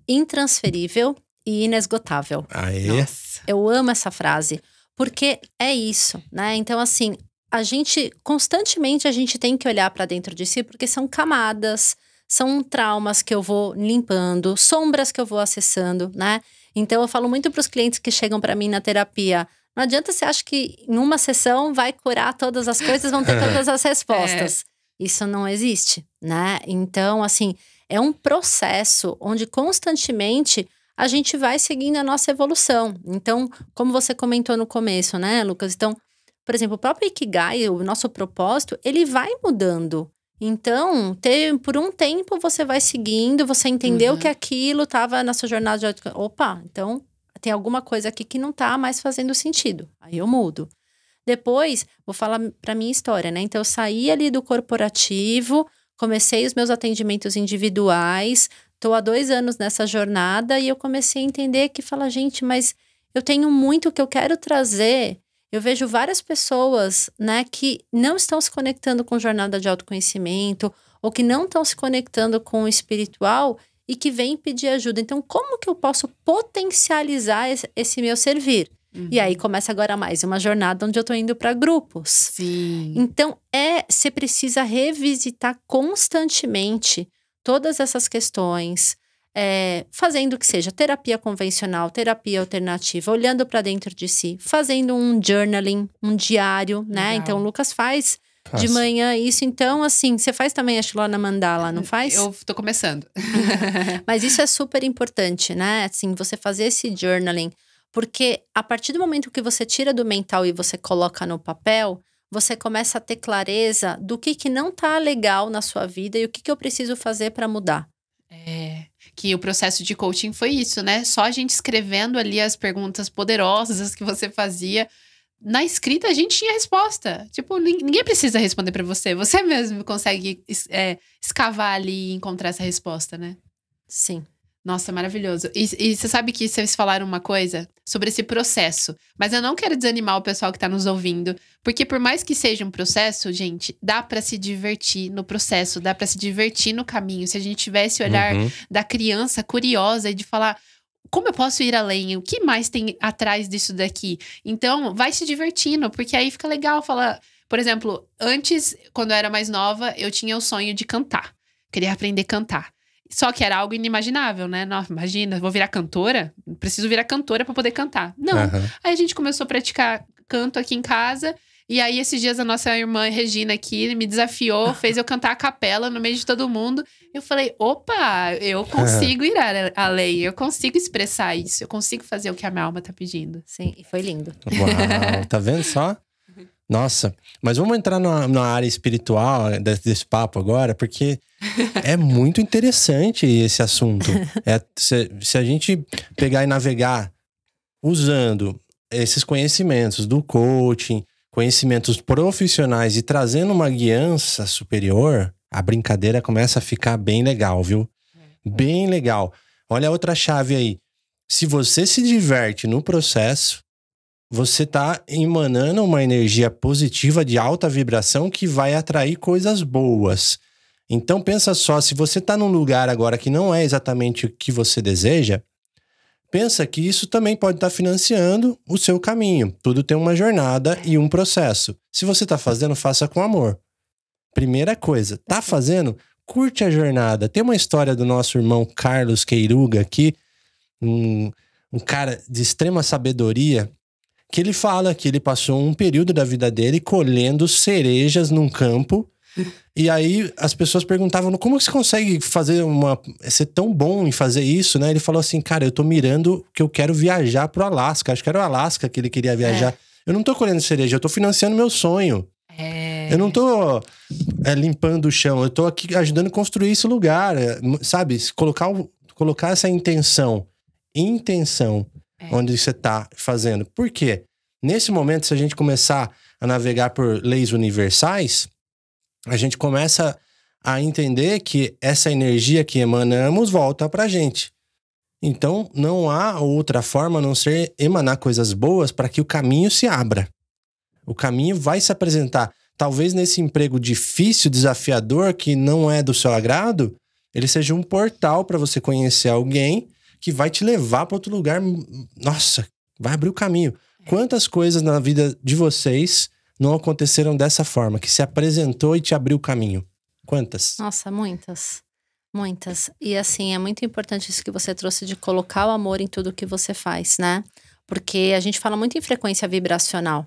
intransferível e inesgotável. Aê. Nossa, eu amo essa frase, porque é isso, né? Então assim, a gente constantemente a gente tem que olhar para dentro de si, porque são camadas, são traumas que eu vou limpando, sombras que eu vou acessando, né? Então eu falo muito para os clientes que chegam para mim na terapia, não adianta você acha que em uma sessão vai curar todas as coisas, vão ter é. todas as respostas. É. Isso não existe, né? Então, assim, é um processo onde constantemente a gente vai seguindo a nossa evolução. Então, como você comentou no começo, né, Lucas? Então, por exemplo, o próprio Ikigai, o nosso propósito, ele vai mudando. Então, ter, por um tempo você vai seguindo, você entendeu uhum. que aquilo estava na sua jornada de. Opa, então tem alguma coisa aqui que não está mais fazendo sentido. Aí eu mudo. Depois, vou falar para minha história, né? Então, eu saí ali do corporativo, comecei os meus atendimentos individuais, estou há dois anos nessa jornada e eu comecei a entender que fala, gente, mas eu tenho muito que eu quero trazer. Eu vejo várias pessoas, né, que não estão se conectando com jornada de autoconhecimento ou que não estão se conectando com o espiritual e que vem pedir ajuda. Então, como que eu posso potencializar esse meu servir? Uhum. E aí uhum. começa agora mais uma jornada onde eu tô indo para grupos. Sim. Então, é, você precisa revisitar constantemente todas essas questões, é, fazendo que seja terapia convencional, terapia alternativa, olhando para dentro de si, fazendo um journaling, um diário, né? Legal. Então, o Lucas faz Faz. de manhã isso. Então, assim, você faz também a Shilona mandala, não faz? Eu tô começando. Mas isso é super importante, né? Assim, você fazer esse journaling. Porque a partir do momento que você tira do mental e você coloca no papel, você começa a ter clareza do que, que não tá legal na sua vida e o que, que eu preciso fazer para mudar. É, que o processo de coaching foi isso, né? Só a gente escrevendo ali as perguntas poderosas que você fazia na escrita a gente tinha resposta. Tipo, ninguém precisa responder para você. Você mesmo consegue é, escavar ali e encontrar essa resposta, né? Sim. Nossa, maravilhoso. E, e, você sabe que vocês falaram uma coisa sobre esse processo. Mas eu não quero desanimar o pessoal que está nos ouvindo. Porque por mais que seja um processo, gente, dá para se divertir no processo, dá para se divertir no caminho. Se a gente tivesse o olhar uhum. da criança curiosa e de falar: como eu posso ir além? O que mais tem atrás disso daqui? Então, vai se divertindo, porque aí fica legal falar. Por exemplo, antes, quando eu era mais nova, eu tinha o sonho de cantar. Queria aprender a cantar. Só que era algo inimaginável, né? Nossa, imagina, vou virar cantora? Preciso virar cantora para poder cantar. Não. Uhum. Aí a gente começou a praticar canto aqui em casa. E aí, esses dias, a nossa irmã Regina aqui me desafiou, fez eu cantar a capela no meio de todo mundo. Eu falei, opa, eu é. consigo ir além, eu consigo expressar isso, eu consigo fazer o que a minha alma tá pedindo. Sim, e foi lindo. Uau, tá vendo só? Nossa, mas vamos entrar na, na área espiritual desse, desse, papo agora, porque é muito interessante esse assunto. É, se, se a gente pegar e navegar usando esses conhecimentos do coaching, conhecimentos profissionais e trazendo uma guiança superior, a brincadeira começa a ficar bem legal, viu? É. Bem legal. Olha a outra chave aí. Se você se diverte no processo, você está emanando uma energia positiva de alta vibração que vai atrair coisas boas. Então pensa só, se você está num lugar agora que não é exatamente o que você deseja, pensa que isso também pode estar tá financiando o seu caminho. Tudo tem uma jornada e um processo. Se você está fazendo, faça com amor. Primeira coisa, tá fazendo? Curte a jornada. Tem uma história do nosso irmão Carlos Queiruga aqui, um, um cara de extrema sabedoria, que ele fala que ele passou um período da vida dele colhendo cerejas num campo. E aí as pessoas perguntavam como você consegue fazer uma ser tão bom em fazer isso, né? Ele falou assim, cara, eu tô mirando que eu quero viajar pro Alasca. Acho que era o Alasca que ele queria é. viajar. É. Eu não tô colhendo cereja, eu tô financiando meu sonho. Eu não é. tô é, limpando o chão, eu tô aqui ajudando a construir esse lugar, é, sabe? Colocar, o, colocar essa intenção, intenção, é. onde você tá fazendo. Por quê? Nesse momento, se a gente começar a navegar por leis universais, a gente começa a entender que essa energia que emanamos volta pra gente. Então, não há outra forma a não ser emanar coisas boas para que o caminho se abra. O caminho vai se apresentar. Talvez nesse emprego difícil, desafiador, que não é do seu agrado, ele seja um portal para você conhecer alguém que vai te levar para outro lugar. Nossa, vai abrir o caminho. É. Quantas coisas na vida de vocês não aconteceram dessa forma, que se apresentou e te abriu o caminho? Quantas? Nossa, muitas. Muitas. E assim, é muito importante isso que você trouxe de colocar o amor em tudo que você faz, né? Porque a gente fala muito em frequência vibracional.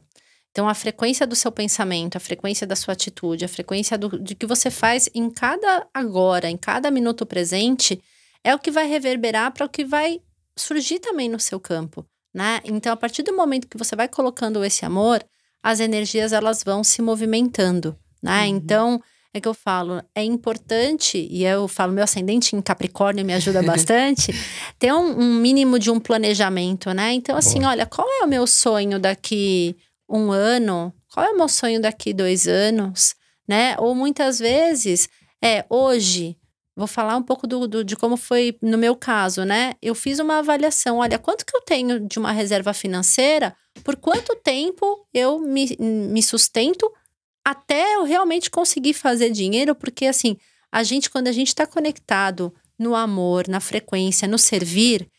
Então, a frequência do seu pensamento, a frequência da sua atitude, a frequência do, de que você faz em cada agora, em cada minuto presente, é o que vai reverberar para o que vai surgir também no seu campo, né? Então, a partir do momento que você vai colocando esse amor, as energias elas vão se movimentando, né? Uhum. Então, é que eu falo, é importante, e eu falo, meu ascendente em Capricórnio me ajuda bastante, ter um, um, mínimo de um planejamento, né? Então, assim, Boa. olha, qual é o meu sonho daqui um ano? Qual é o meu sonho daqui dois anos? Né? Ou muitas vezes, é hoje. Vou falar um pouco do, do, de como foi no meu caso, né? Eu fiz uma avaliação. Olha, quanto que eu tenho de uma reserva financeira? Por quanto tempo eu me, me sustento até eu realmente conseguir fazer dinheiro? Porque, assim, a gente, quando a gente está conectado no amor, na frequência, no servir,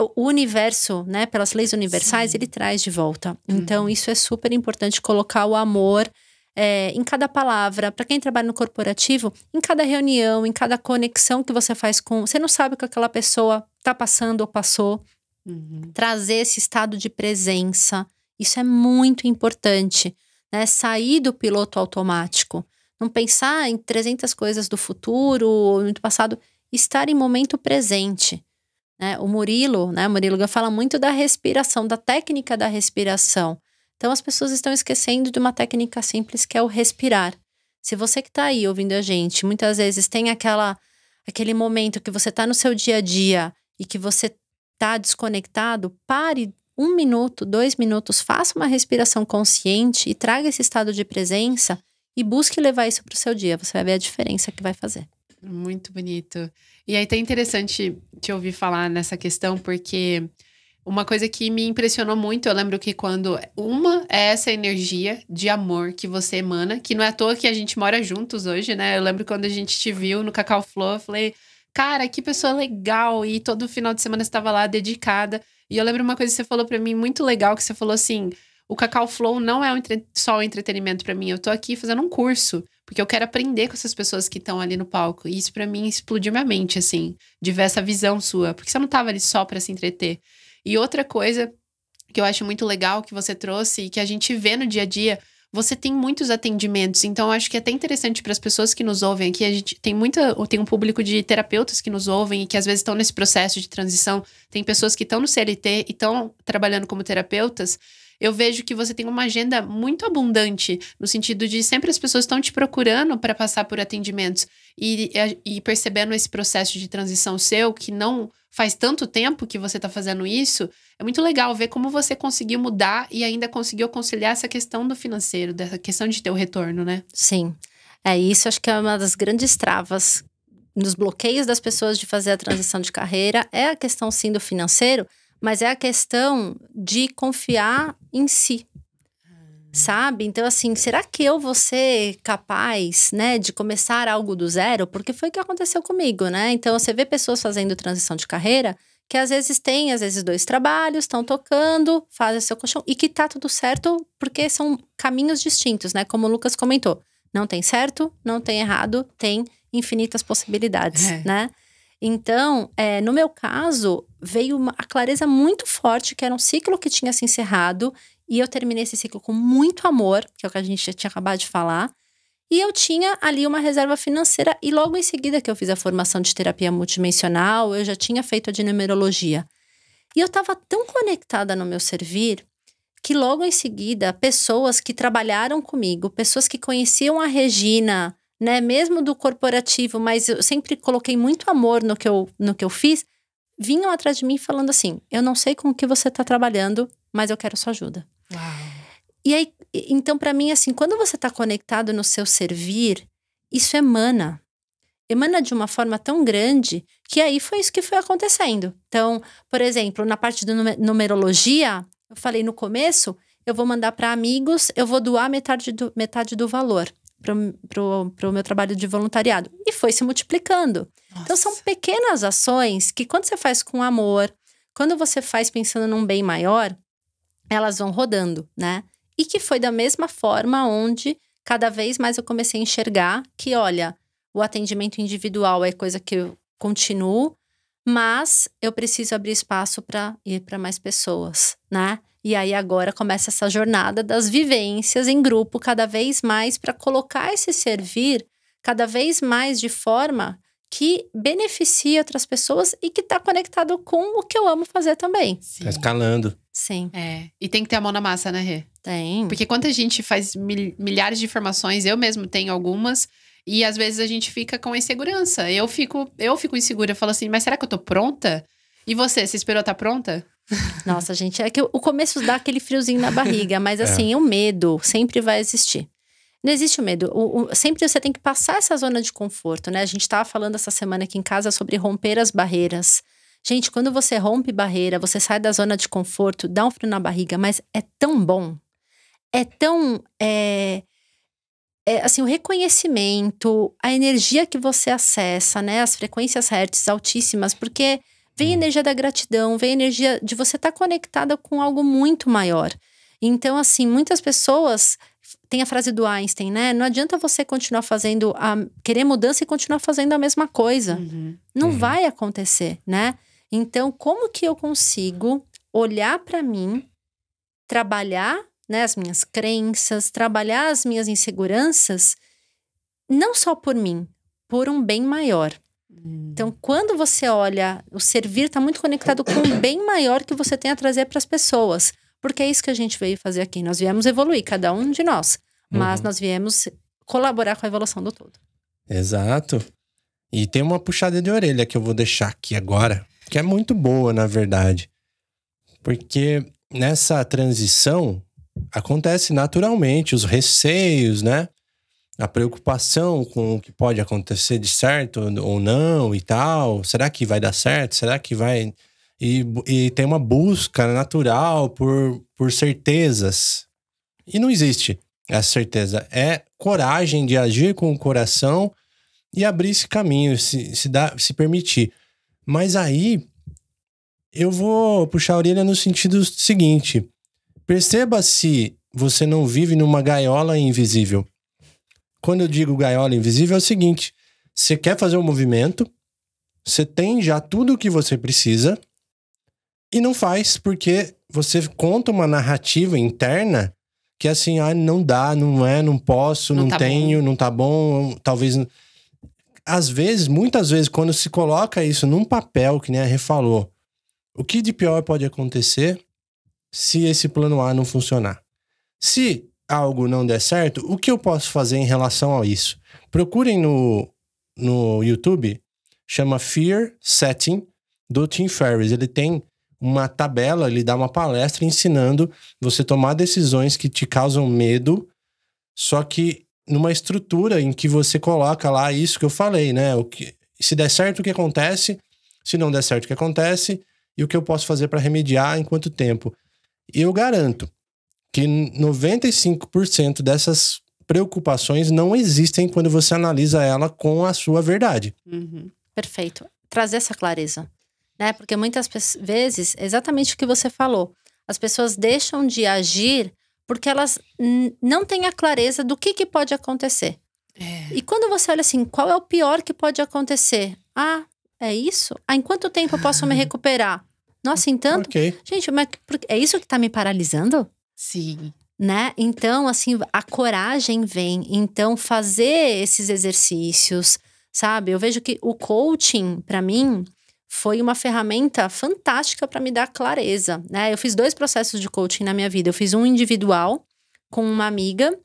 o universo, né, pelas leis universais, Sim. ele traz de volta. Uhum. Então, isso é super importante colocar o amor é, em cada palavra. Para quem trabalha no corporativo, em cada reunião, em cada conexão que você faz com. Você não sabe o que aquela pessoa está passando ou passou. Uhum. Trazer esse estado de presença. Isso é muito importante. Né? Sair do piloto automático. Não pensar em 300 coisas do futuro, ou do passado. Estar em momento presente. Né? O Murilo, né? O Murilo fala muito da respiração, da técnica da respiração. Então as pessoas estão esquecendo de uma técnica simples que é o respirar. Se você que está aí ouvindo a gente, muitas vezes tem aquela aquele momento que você está no seu dia a dia e que você está desconectado, pare um minuto, dois minutos, faça uma respiração consciente e traga esse estado de presença e busque levar isso para o seu dia. Você vai ver a diferença que vai fazer. Muito bonito. E é aí tá interessante te ouvir falar nessa questão, porque uma coisa que me impressionou muito, eu lembro que quando. Uma é essa energia de amor que você emana, que não é à toa que a gente mora juntos hoje, né? Eu lembro quando a gente te viu no Cacau Flow, eu falei, cara, que pessoa legal! E todo final de semana você estava lá dedicada. E eu lembro uma coisa que você falou para mim muito legal, que você falou assim. O Cacau Flow não é só um entretenimento para mim. Eu tô aqui fazendo um curso porque eu quero aprender com essas pessoas que estão ali no palco. E isso para mim explodiu minha mente, assim, de ver essa visão sua, porque você não tava ali só para se entreter. E outra coisa que eu acho muito legal que você trouxe e que a gente vê no dia a dia, você tem muitos atendimentos, então acho que é até interessante para as pessoas que nos ouvem aqui, a gente tem muita, tem um público de terapeutas que nos ouvem e que às vezes estão nesse processo de transição, tem pessoas que estão no CLT e estão trabalhando como terapeutas, eu vejo que você tem uma agenda muito abundante, no sentido de sempre as pessoas estão te procurando para passar por atendimentos e, e, percebendo esse processo de transição seu, que não faz tanto tempo que você está fazendo isso, é muito legal ver como você conseguiu mudar e ainda conseguiu conciliar essa questão do financeiro, dessa questão de ter o retorno, né? Sim. É isso, acho que é uma das grandes travas nos bloqueios das pessoas de fazer a transição de carreira é a questão sim do financeiro, mas é a questão de confiar em si. Sabe? Então, assim, será que eu vou ser capaz, né, de começar algo do zero? Porque foi o que aconteceu comigo, né? Então, você vê pessoas fazendo transição de carreira que às vezes têm, às vezes, dois trabalhos, estão tocando, fazem seu colchão e que tá tudo certo porque são caminhos distintos, né? Como o Lucas comentou. Não tem certo, não tem errado, tem infinitas possibilidades, é. né? Então, é, no meu caso, veio uma, a clareza muito forte que era um ciclo que tinha se encerrado e eu terminei esse ciclo com muito amor, que é o que a gente já tinha acabado de falar. E eu tinha ali uma reserva financeira, e logo em seguida que eu fiz a formação de terapia multidimensional, eu já tinha feito a de numerologia. E eu estava tão conectada no meu servir que logo em seguida, pessoas que trabalharam comigo, pessoas que conheciam a Regina né, mesmo do corporativo, mas eu sempre coloquei muito amor no que eu, no que eu fiz, vinham atrás de mim falando assim: eu não sei com o que você está trabalhando, mas eu quero sua ajuda. Uau. E aí, então, para mim, assim, quando você está conectado no seu servir, isso emana. Emana de uma forma tão grande que aí foi isso que foi acontecendo. Então, por exemplo, na parte de numerologia, eu falei no começo, eu vou mandar para amigos, eu vou doar metade do, metade do valor para o meu trabalho de voluntariado. E foi se multiplicando. Nossa. Então, são pequenas ações que, quando você faz com amor, quando você faz pensando num bem maior, elas vão rodando, né? E que foi da mesma forma onde cada vez mais eu comecei a enxergar que, olha, o atendimento individual é coisa que eu continuo, mas eu preciso abrir espaço para ir para mais pessoas, né? E aí agora começa essa jornada das vivências em grupo cada vez mais para colocar esse servir cada vez mais de forma que beneficia outras pessoas e que está conectado com o que eu amo fazer também. Tá escalando. Sim. É. E tem que ter a mão na massa, né, Rê? Tem. Porque quando a gente faz milhares de formações, eu mesmo tenho algumas, e às vezes a gente fica com insegurança. Eu fico, eu fico insegura, eu falo assim, mas será que eu tô pronta? E você, você esperou estar tá pronta? Nossa, gente, é que o começo dá aquele friozinho na barriga, mas é. assim, é. o medo sempre vai existir. Não existe o medo. O, o, sempre você tem que passar essa zona de conforto, né? A gente estava falando essa semana aqui em casa sobre romper as barreiras. Gente, quando você rompe barreira, você sai da zona de conforto, dá um frio na barriga, mas é tão bom. É tão. É, é, assim, o reconhecimento, a energia que você acessa, né? As frequências hertz altíssimas, porque Vem a hum. energia da gratidão, vem a energia de você estar tá conectada com algo muito maior. Então, assim, muitas pessoas têm a frase do Einstein, né? Não adianta você continuar fazendo a querer mudança e continuar fazendo a mesma coisa. Uhum. Não uhum. vai acontecer, né? Então, como que eu consigo olhar para mim, trabalhar, né, as minhas crenças, trabalhar as minhas inseguranças, não só por mim, por um bem maior. Então, quando você olha, o servir está muito conectado com o bem maior que você tem a trazer para as pessoas. Porque é isso que a gente veio fazer aqui. Nós viemos evoluir, cada um de nós. Mas uhum. nós viemos colaborar com a evolução do todo. Exato. E tem uma puxada de orelha que eu vou deixar aqui agora, que é muito boa, na verdade. Porque nessa transição acontece naturalmente os receios, né? a preocupação com o que pode acontecer de certo ou não e tal. Será que vai dar certo? Será que vai. E, e tem uma busca natural por, por certezas. E não existe essa certeza. É coragem de agir com o coração e abrir esse caminho, se, se, dá, se permitir. Mas aí eu vou puxar a orelha no sentido seguinte: perceba se você não vive numa gaiola invisível quando eu digo gaiola invisível, é o seguinte: você quer fazer um movimento, você tem já tudo o que você precisa e não faz, porque você conta uma narrativa interna que é assim, ah, não dá, não é, não posso, não, não tá tenho, bom. não tá bom, talvez. Às vezes, muitas vezes, quando se coloca isso num papel, que nem a Rê falou, o que de pior pode acontecer se esse plano A não funcionar? Se algo não der certo, o que eu posso fazer em relação a isso? Procurem no, no YouTube, chama Fear Setting do Tim Ferriss. Ele tem uma tabela, ele dá uma palestra ensinando você tomar decisões que te causam medo, só que numa estrutura em que você coloca lá isso que eu falei, né? O que, se der certo, o que acontece? Se não der certo, o que acontece? E o que eu posso fazer para remediar em quanto tempo? E eu garanto, que 95% dessas preocupações não existem quando você analisa ela com a sua verdade. Uhum. Perfeito. Trazer essa clareza. Né? Porque muitas vezes, exatamente o que você falou, as pessoas deixam de agir porque elas não têm a clareza do que, que pode acontecer. É. E quando você olha assim, qual é o pior que pode acontecer? Ah, é isso? Ah, em quanto tempo eu posso me recuperar? Nossa, em tanto? Okay. Gente, mas é isso que está me paralisando? Sim. Né? Então, assim, a coragem vem. Então, fazer esses exercícios, sabe? Eu vejo que o coaching, para mim, foi uma ferramenta fantástica para me dar clareza, né? Eu fiz dois processos de coaching na minha vida. Eu fiz um individual com uma amiga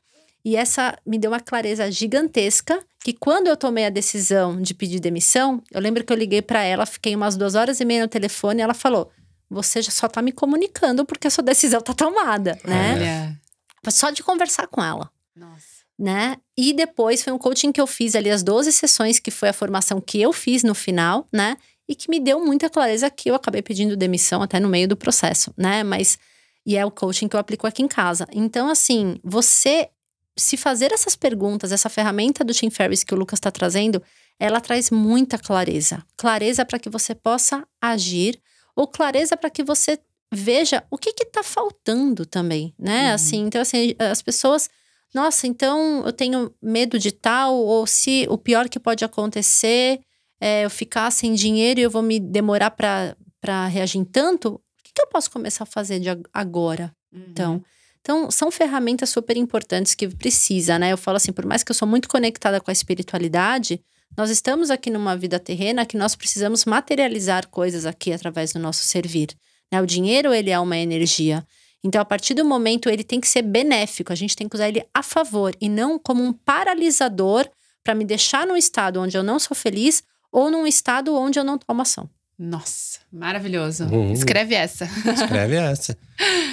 e essa me deu uma clareza gigantesca que quando eu tomei a decisão de pedir demissão, eu lembro que eu liguei para ela, fiquei umas duas horas e meia no telefone e ela falou: você já só tá me comunicando porque a sua decisão tá tomada, né? É. Só de conversar com ela. Nossa. Né? E depois foi um coaching que eu fiz ali, as 12 sessões, que foi a formação que eu fiz no final, né? E que me deu muita clareza que eu acabei pedindo demissão até no meio do processo, né? Mas. E é o coaching que eu aplico aqui em casa. Então, assim, você se fazer essas perguntas, essa ferramenta do Tim Ferriss que o Lucas está trazendo, ela traz muita clareza. Clareza para que você possa agir ou clareza para que você veja o que está faltando também, né? Uhum. Assim, então assim, as pessoas, nossa, então eu tenho medo de tal ou se o pior que pode acontecer é eu ficar sem dinheiro e eu vou me demorar para para reagir tanto, o que, que, eu posso começar a fazer de agora? Então, uhum. Então, então são ferramentas super importantes que precisa, né? Eu falo assim, por mais que eu sou muito conectada com a espiritualidade, nós estamos aqui numa vida terrena que nós precisamos materializar coisas aqui através do nosso servir. Né? O dinheiro, ele é uma energia. Então, a partir do momento, ele tem que ser benéfico. A gente tem que usar ele a favor e não como um paralisador para me deixar num estado onde eu não sou feliz ou num estado onde eu não tomo ação. Nossa, maravilhoso. Uhum. Escreve essa. Escreve essa.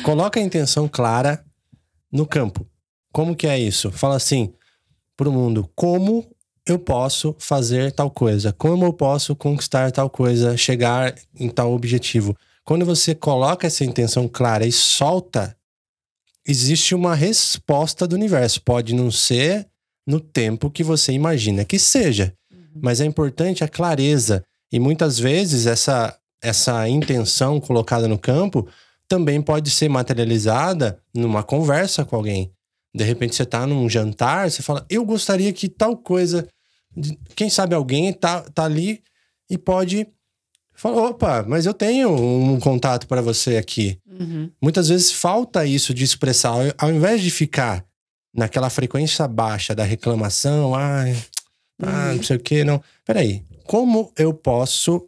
Coloca a intenção clara no campo. Como que é isso? Fala assim para o mundo: como eu posso fazer tal coisa, como eu posso conquistar tal coisa, chegar em tal objetivo. Quando você coloca essa intenção clara e solta, existe uma resposta do universo. Pode não ser no tempo que você imagina que seja, uhum. mas é importante a clareza. E muitas vezes essa, essa intenção colocada no campo também pode ser materializada numa conversa com alguém. De repente você está num jantar, você fala: Eu gostaria que tal coisa quem sabe alguém tá, tá ali e pode falar: opa, mas eu tenho um contato para você aqui. Uhum. Muitas vezes falta isso de expressar. Ao invés de ficar naquela frequência baixa da reclamação, ai, ah, uhum. ah, não sei o que, não. Peraí, como eu posso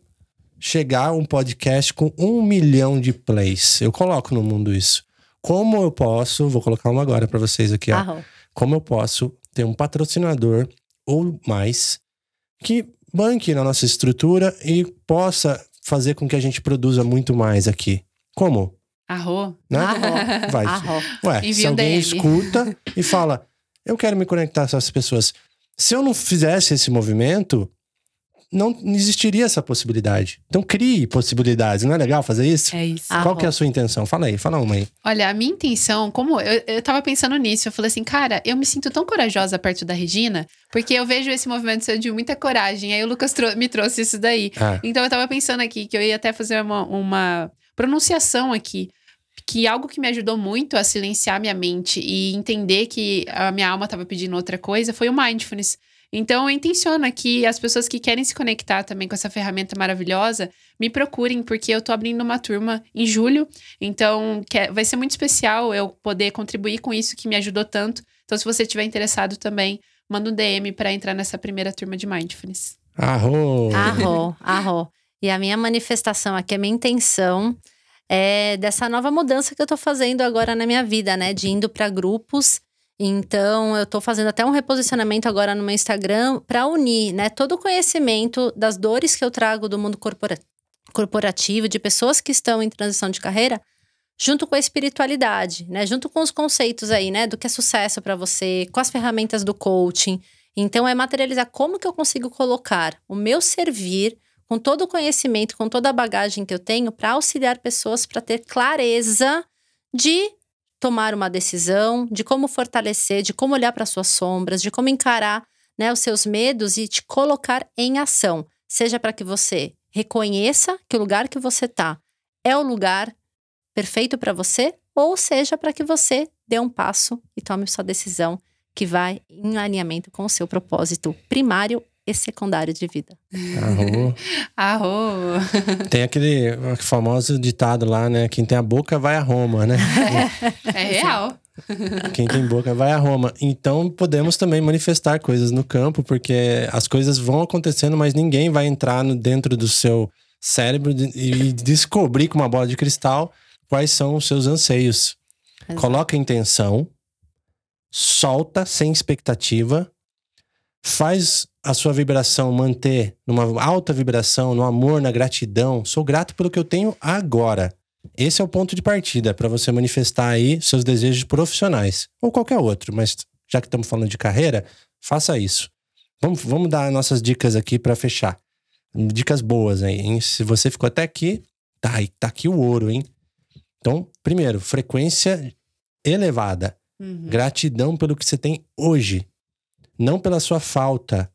chegar um podcast com um milhão de plays? Eu coloco no mundo isso. Como eu posso, vou colocar uma agora para vocês aqui, ó. Como eu posso ter um patrocinador ou mais, que banque na nossa estrutura e possa fazer com que a gente produza muito mais aqui. Como? Arro. Né? Ah. Arro. Vai. Arro. Ué, Envio se alguém DM. escuta e fala, eu quero me conectar com essas pessoas. Se eu não fizesse esse movimento, não existiria essa possibilidade. Então crie possibilidades, não é legal fazer isso? É isso. Qual ah, que é a sua intenção? Fala aí, fala uma aí. Olha, a minha intenção, como eu, eu tava pensando nisso, eu falei assim, cara, eu me sinto tão corajosa perto da Regina, porque eu vejo esse movimento seu de muita coragem. Aí o Lucas trou me trouxe isso daí. Ah. Então eu tava pensando aqui que eu ia até fazer uma, uma pronunciação aqui que algo que me ajudou muito a silenciar minha mente e entender que a minha alma estava pedindo outra coisa foi o mindfulness. Então, eu intenciono aqui as pessoas que querem se conectar também com essa ferramenta maravilhosa, me procurem, porque eu tô abrindo uma turma em julho. Então, quer, é, vai ser muito especial eu poder contribuir com isso que me ajudou tanto. Então, se você estiver interessado também, manda um DM para entrar nessa primeira turma de Mindfulness. Arro! Arro, arro. E a minha manifestação aqui, a minha intenção é dessa nova mudança que eu tô fazendo agora na minha vida, né? De indo para grupos então, eu estou fazendo até um reposicionamento agora no meu Instagram para unir, né, todo o conhecimento das dores que eu trago do mundo corpora corporativo, de pessoas que estão em transição de carreira, junto com a espiritualidade, né, junto com os conceitos aí, né, do que é sucesso para você, com as ferramentas do coaching. Então, é materializar como que eu consigo colocar o meu servir com todo o conhecimento, com toda a bagagem que eu tenho para auxiliar pessoas para ter clareza de tomar uma decisão, de como fortalecer, de como olhar para suas sombras, de como encarar né, os seus medos e te colocar em ação. Seja para que você reconheça que o lugar que você está é o lugar perfeito para você, ou seja para que você dê um passo e tome sua decisão que vai em alinhamento com o seu propósito primário secundário de vida. Arro. Arro. Tem aquele famoso ditado lá, né? Quem tem a boca vai a Roma, né? É, é real. Quem tem boca vai a Roma. Então podemos também manifestar coisas no campo, porque as coisas vão acontecendo, mas ninguém vai entrar no, dentro do seu cérebro e descobrir com uma bola de cristal quais são os seus anseios. Exato. Coloca intenção, solta sem expectativa faz a sua vibração manter numa alta vibração, no amor, na gratidão. Sou grato pelo que eu tenho agora. Esse é o ponto de partida para você manifestar aí seus desejos profissionais ou qualquer outro, mas já que estamos falando de carreira, faça isso. Vamos, vamos dar nossas dicas aqui para fechar. Dicas boas aí, hein? Se você ficou até aqui, tá, tá aqui o ouro, hein? Então, primeiro, frequência elevada. Uhum. Gratidão pelo que você tem hoje não pela sua falta.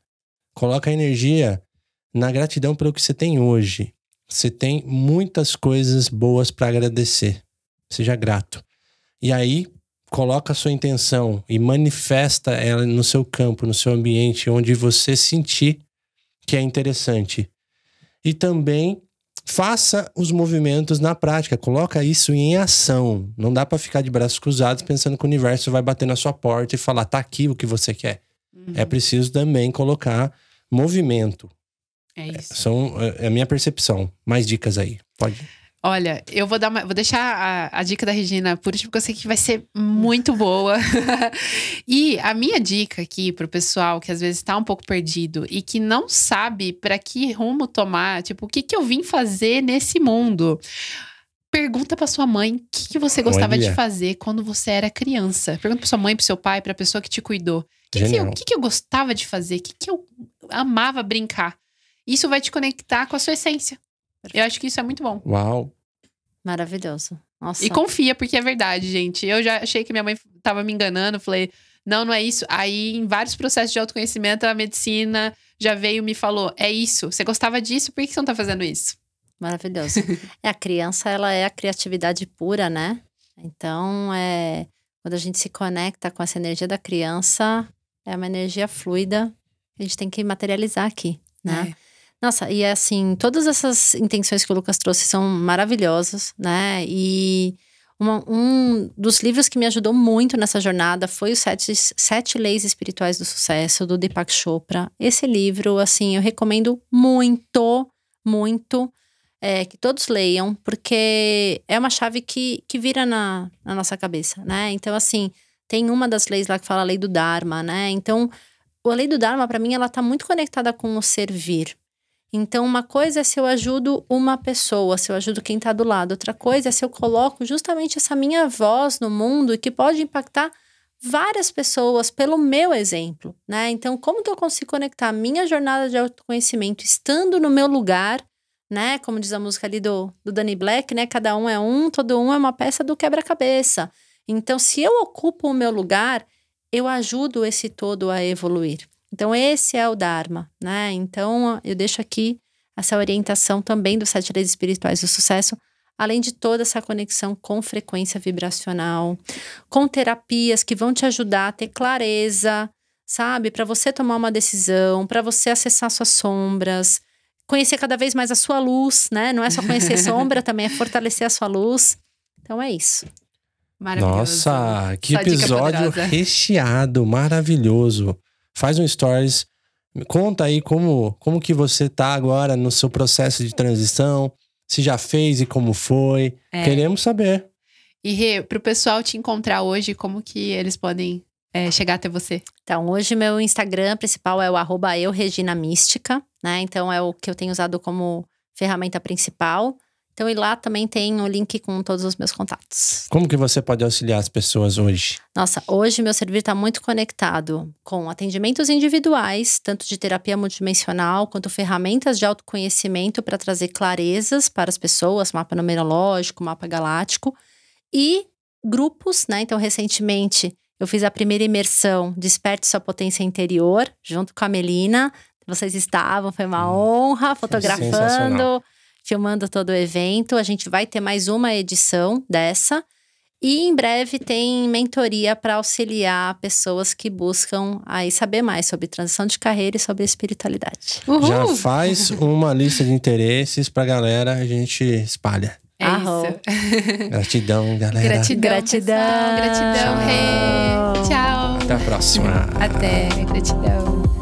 Coloca a energia na gratidão pelo que você tem hoje. Você tem muitas coisas boas para agradecer. Seja grato. E aí, coloca a sua intenção e manifesta ela no seu campo, no seu ambiente, onde você sentir que é interessante. E também faça os movimentos na prática, coloca isso em ação. Não dá para ficar de braços cruzados pensando que o universo vai bater na sua porta e falar: "Tá aqui o que você quer". Uhum. É preciso também colocar movimento. É, é isso. São, é, é a minha percepção. Mais dicas aí. Pode. Olha, eu vou dar uma, vou deixar a, a, dica da Regina por último, porque eu sei que vai ser muito boa. e a minha dica aqui para o pessoal que às vezes está um pouco perdido e que não sabe para que rumo tomar, tipo, o que, que eu vim fazer nesse mundo? Pergunta para sua mãe o que, que você gostava Olha. de fazer quando você era criança. Pergunta para sua mãe, para seu pai, para a pessoa que te cuidou que, que, eu, que, que eu gostava de fazer? O que, que eu amava brincar? Isso vai te conectar com a sua essência. Perfeito. Eu acho que isso é muito bom. Uau! Maravilhoso. Nossa. E confia, porque é verdade, gente. Eu já achei que minha mãe tava me enganando. Falei, não, não é isso. Aí, em vários processos de autoconhecimento, a medicina já veio e me falou: é isso. Você gostava disso, por que você não tá fazendo isso? Maravilhoso. É, a criança, ela é a criatividade pura, né? Então, é, quando a gente se conecta com essa energia da criança, é uma energia fluida a gente tem que materializar aqui, né? É. Nossa, e assim, todas essas intenções que o Lucas trouxe são maravilhosas, né? E uma, um dos livros que me ajudou muito nessa jornada foi os Sete, Sete Leis Espirituais do Sucesso, do Deepak Chopra. Esse livro, assim, eu recomendo muito, muito é, que todos leiam, porque é uma chave que, que vira na, na nossa cabeça, né? Então, assim, tem uma das leis lá que fala a lei do Dharma, né? Então, a lei do Dharma, para mim, ela tá muito conectada com o servir. Então, uma coisa é se eu ajudo uma pessoa, se eu ajudo quem está do lado. Outra coisa é se eu coloco justamente essa minha voz no mundo que pode impactar várias pessoas pelo meu exemplo, né? Então, como que eu consigo conectar a minha jornada de autoconhecimento estando no meu lugar, né? Como diz a música ali do, do Danny Black, né? Cada um é um, todo um é uma peça do quebra-cabeça. Então, se eu ocupo o meu lugar, eu ajudo esse todo a evoluir. Então, esse é o Dharma, né? Então, eu deixo aqui essa orientação também dos sete leis espirituais do sucesso, além de toda essa conexão com frequência vibracional, com terapias que vão te ajudar a ter clareza, sabe? Para você tomar uma decisão, para você acessar suas sombras, conhecer cada vez mais a sua luz, né? Não é só conhecer sombra, também é fortalecer a sua luz. Então é isso. Maravilhoso. Nossa, que episódio recheado, maravilhoso. Faz um stories, conta aí como, como que você tá agora no seu processo de transição, se já fez e como foi. É. Queremos saber. E Rê, pro pessoal te encontrar hoje, como que eles podem é, chegar até você? Então, hoje meu Instagram principal é o arroba né? Então é o que eu tenho usado como ferramenta principal. Então, e lá também tem o um link com todos os meus contatos. Como que você pode auxiliar as pessoas hoje? Nossa, hoje meu serviço está muito conectado com atendimentos individuais, tanto de terapia multidimensional, quanto ferramentas de autoconhecimento para trazer clarezas para as pessoas, mapa numerológico, mapa galáctico, e grupos, né? Então, recentemente, eu fiz a primeira imersão Desperte Sua Potência Interior, junto com a Melina. Vocês estavam, foi uma hum. honra, fotografando filmando todo o evento. A gente vai ter mais uma edição dessa. E em breve tem mentoria para auxiliar pessoas que buscam aí saber mais sobre transição de carreira e sobre espiritualidade. Uhul. Já faz uma lista de interesses para galera, a gente espalha. É isso. Gratidão, galera. Gratidão. Gratidão. Pessoal. Gratidão, Tchau. Tchau. Até a próxima. Até. Gratidão.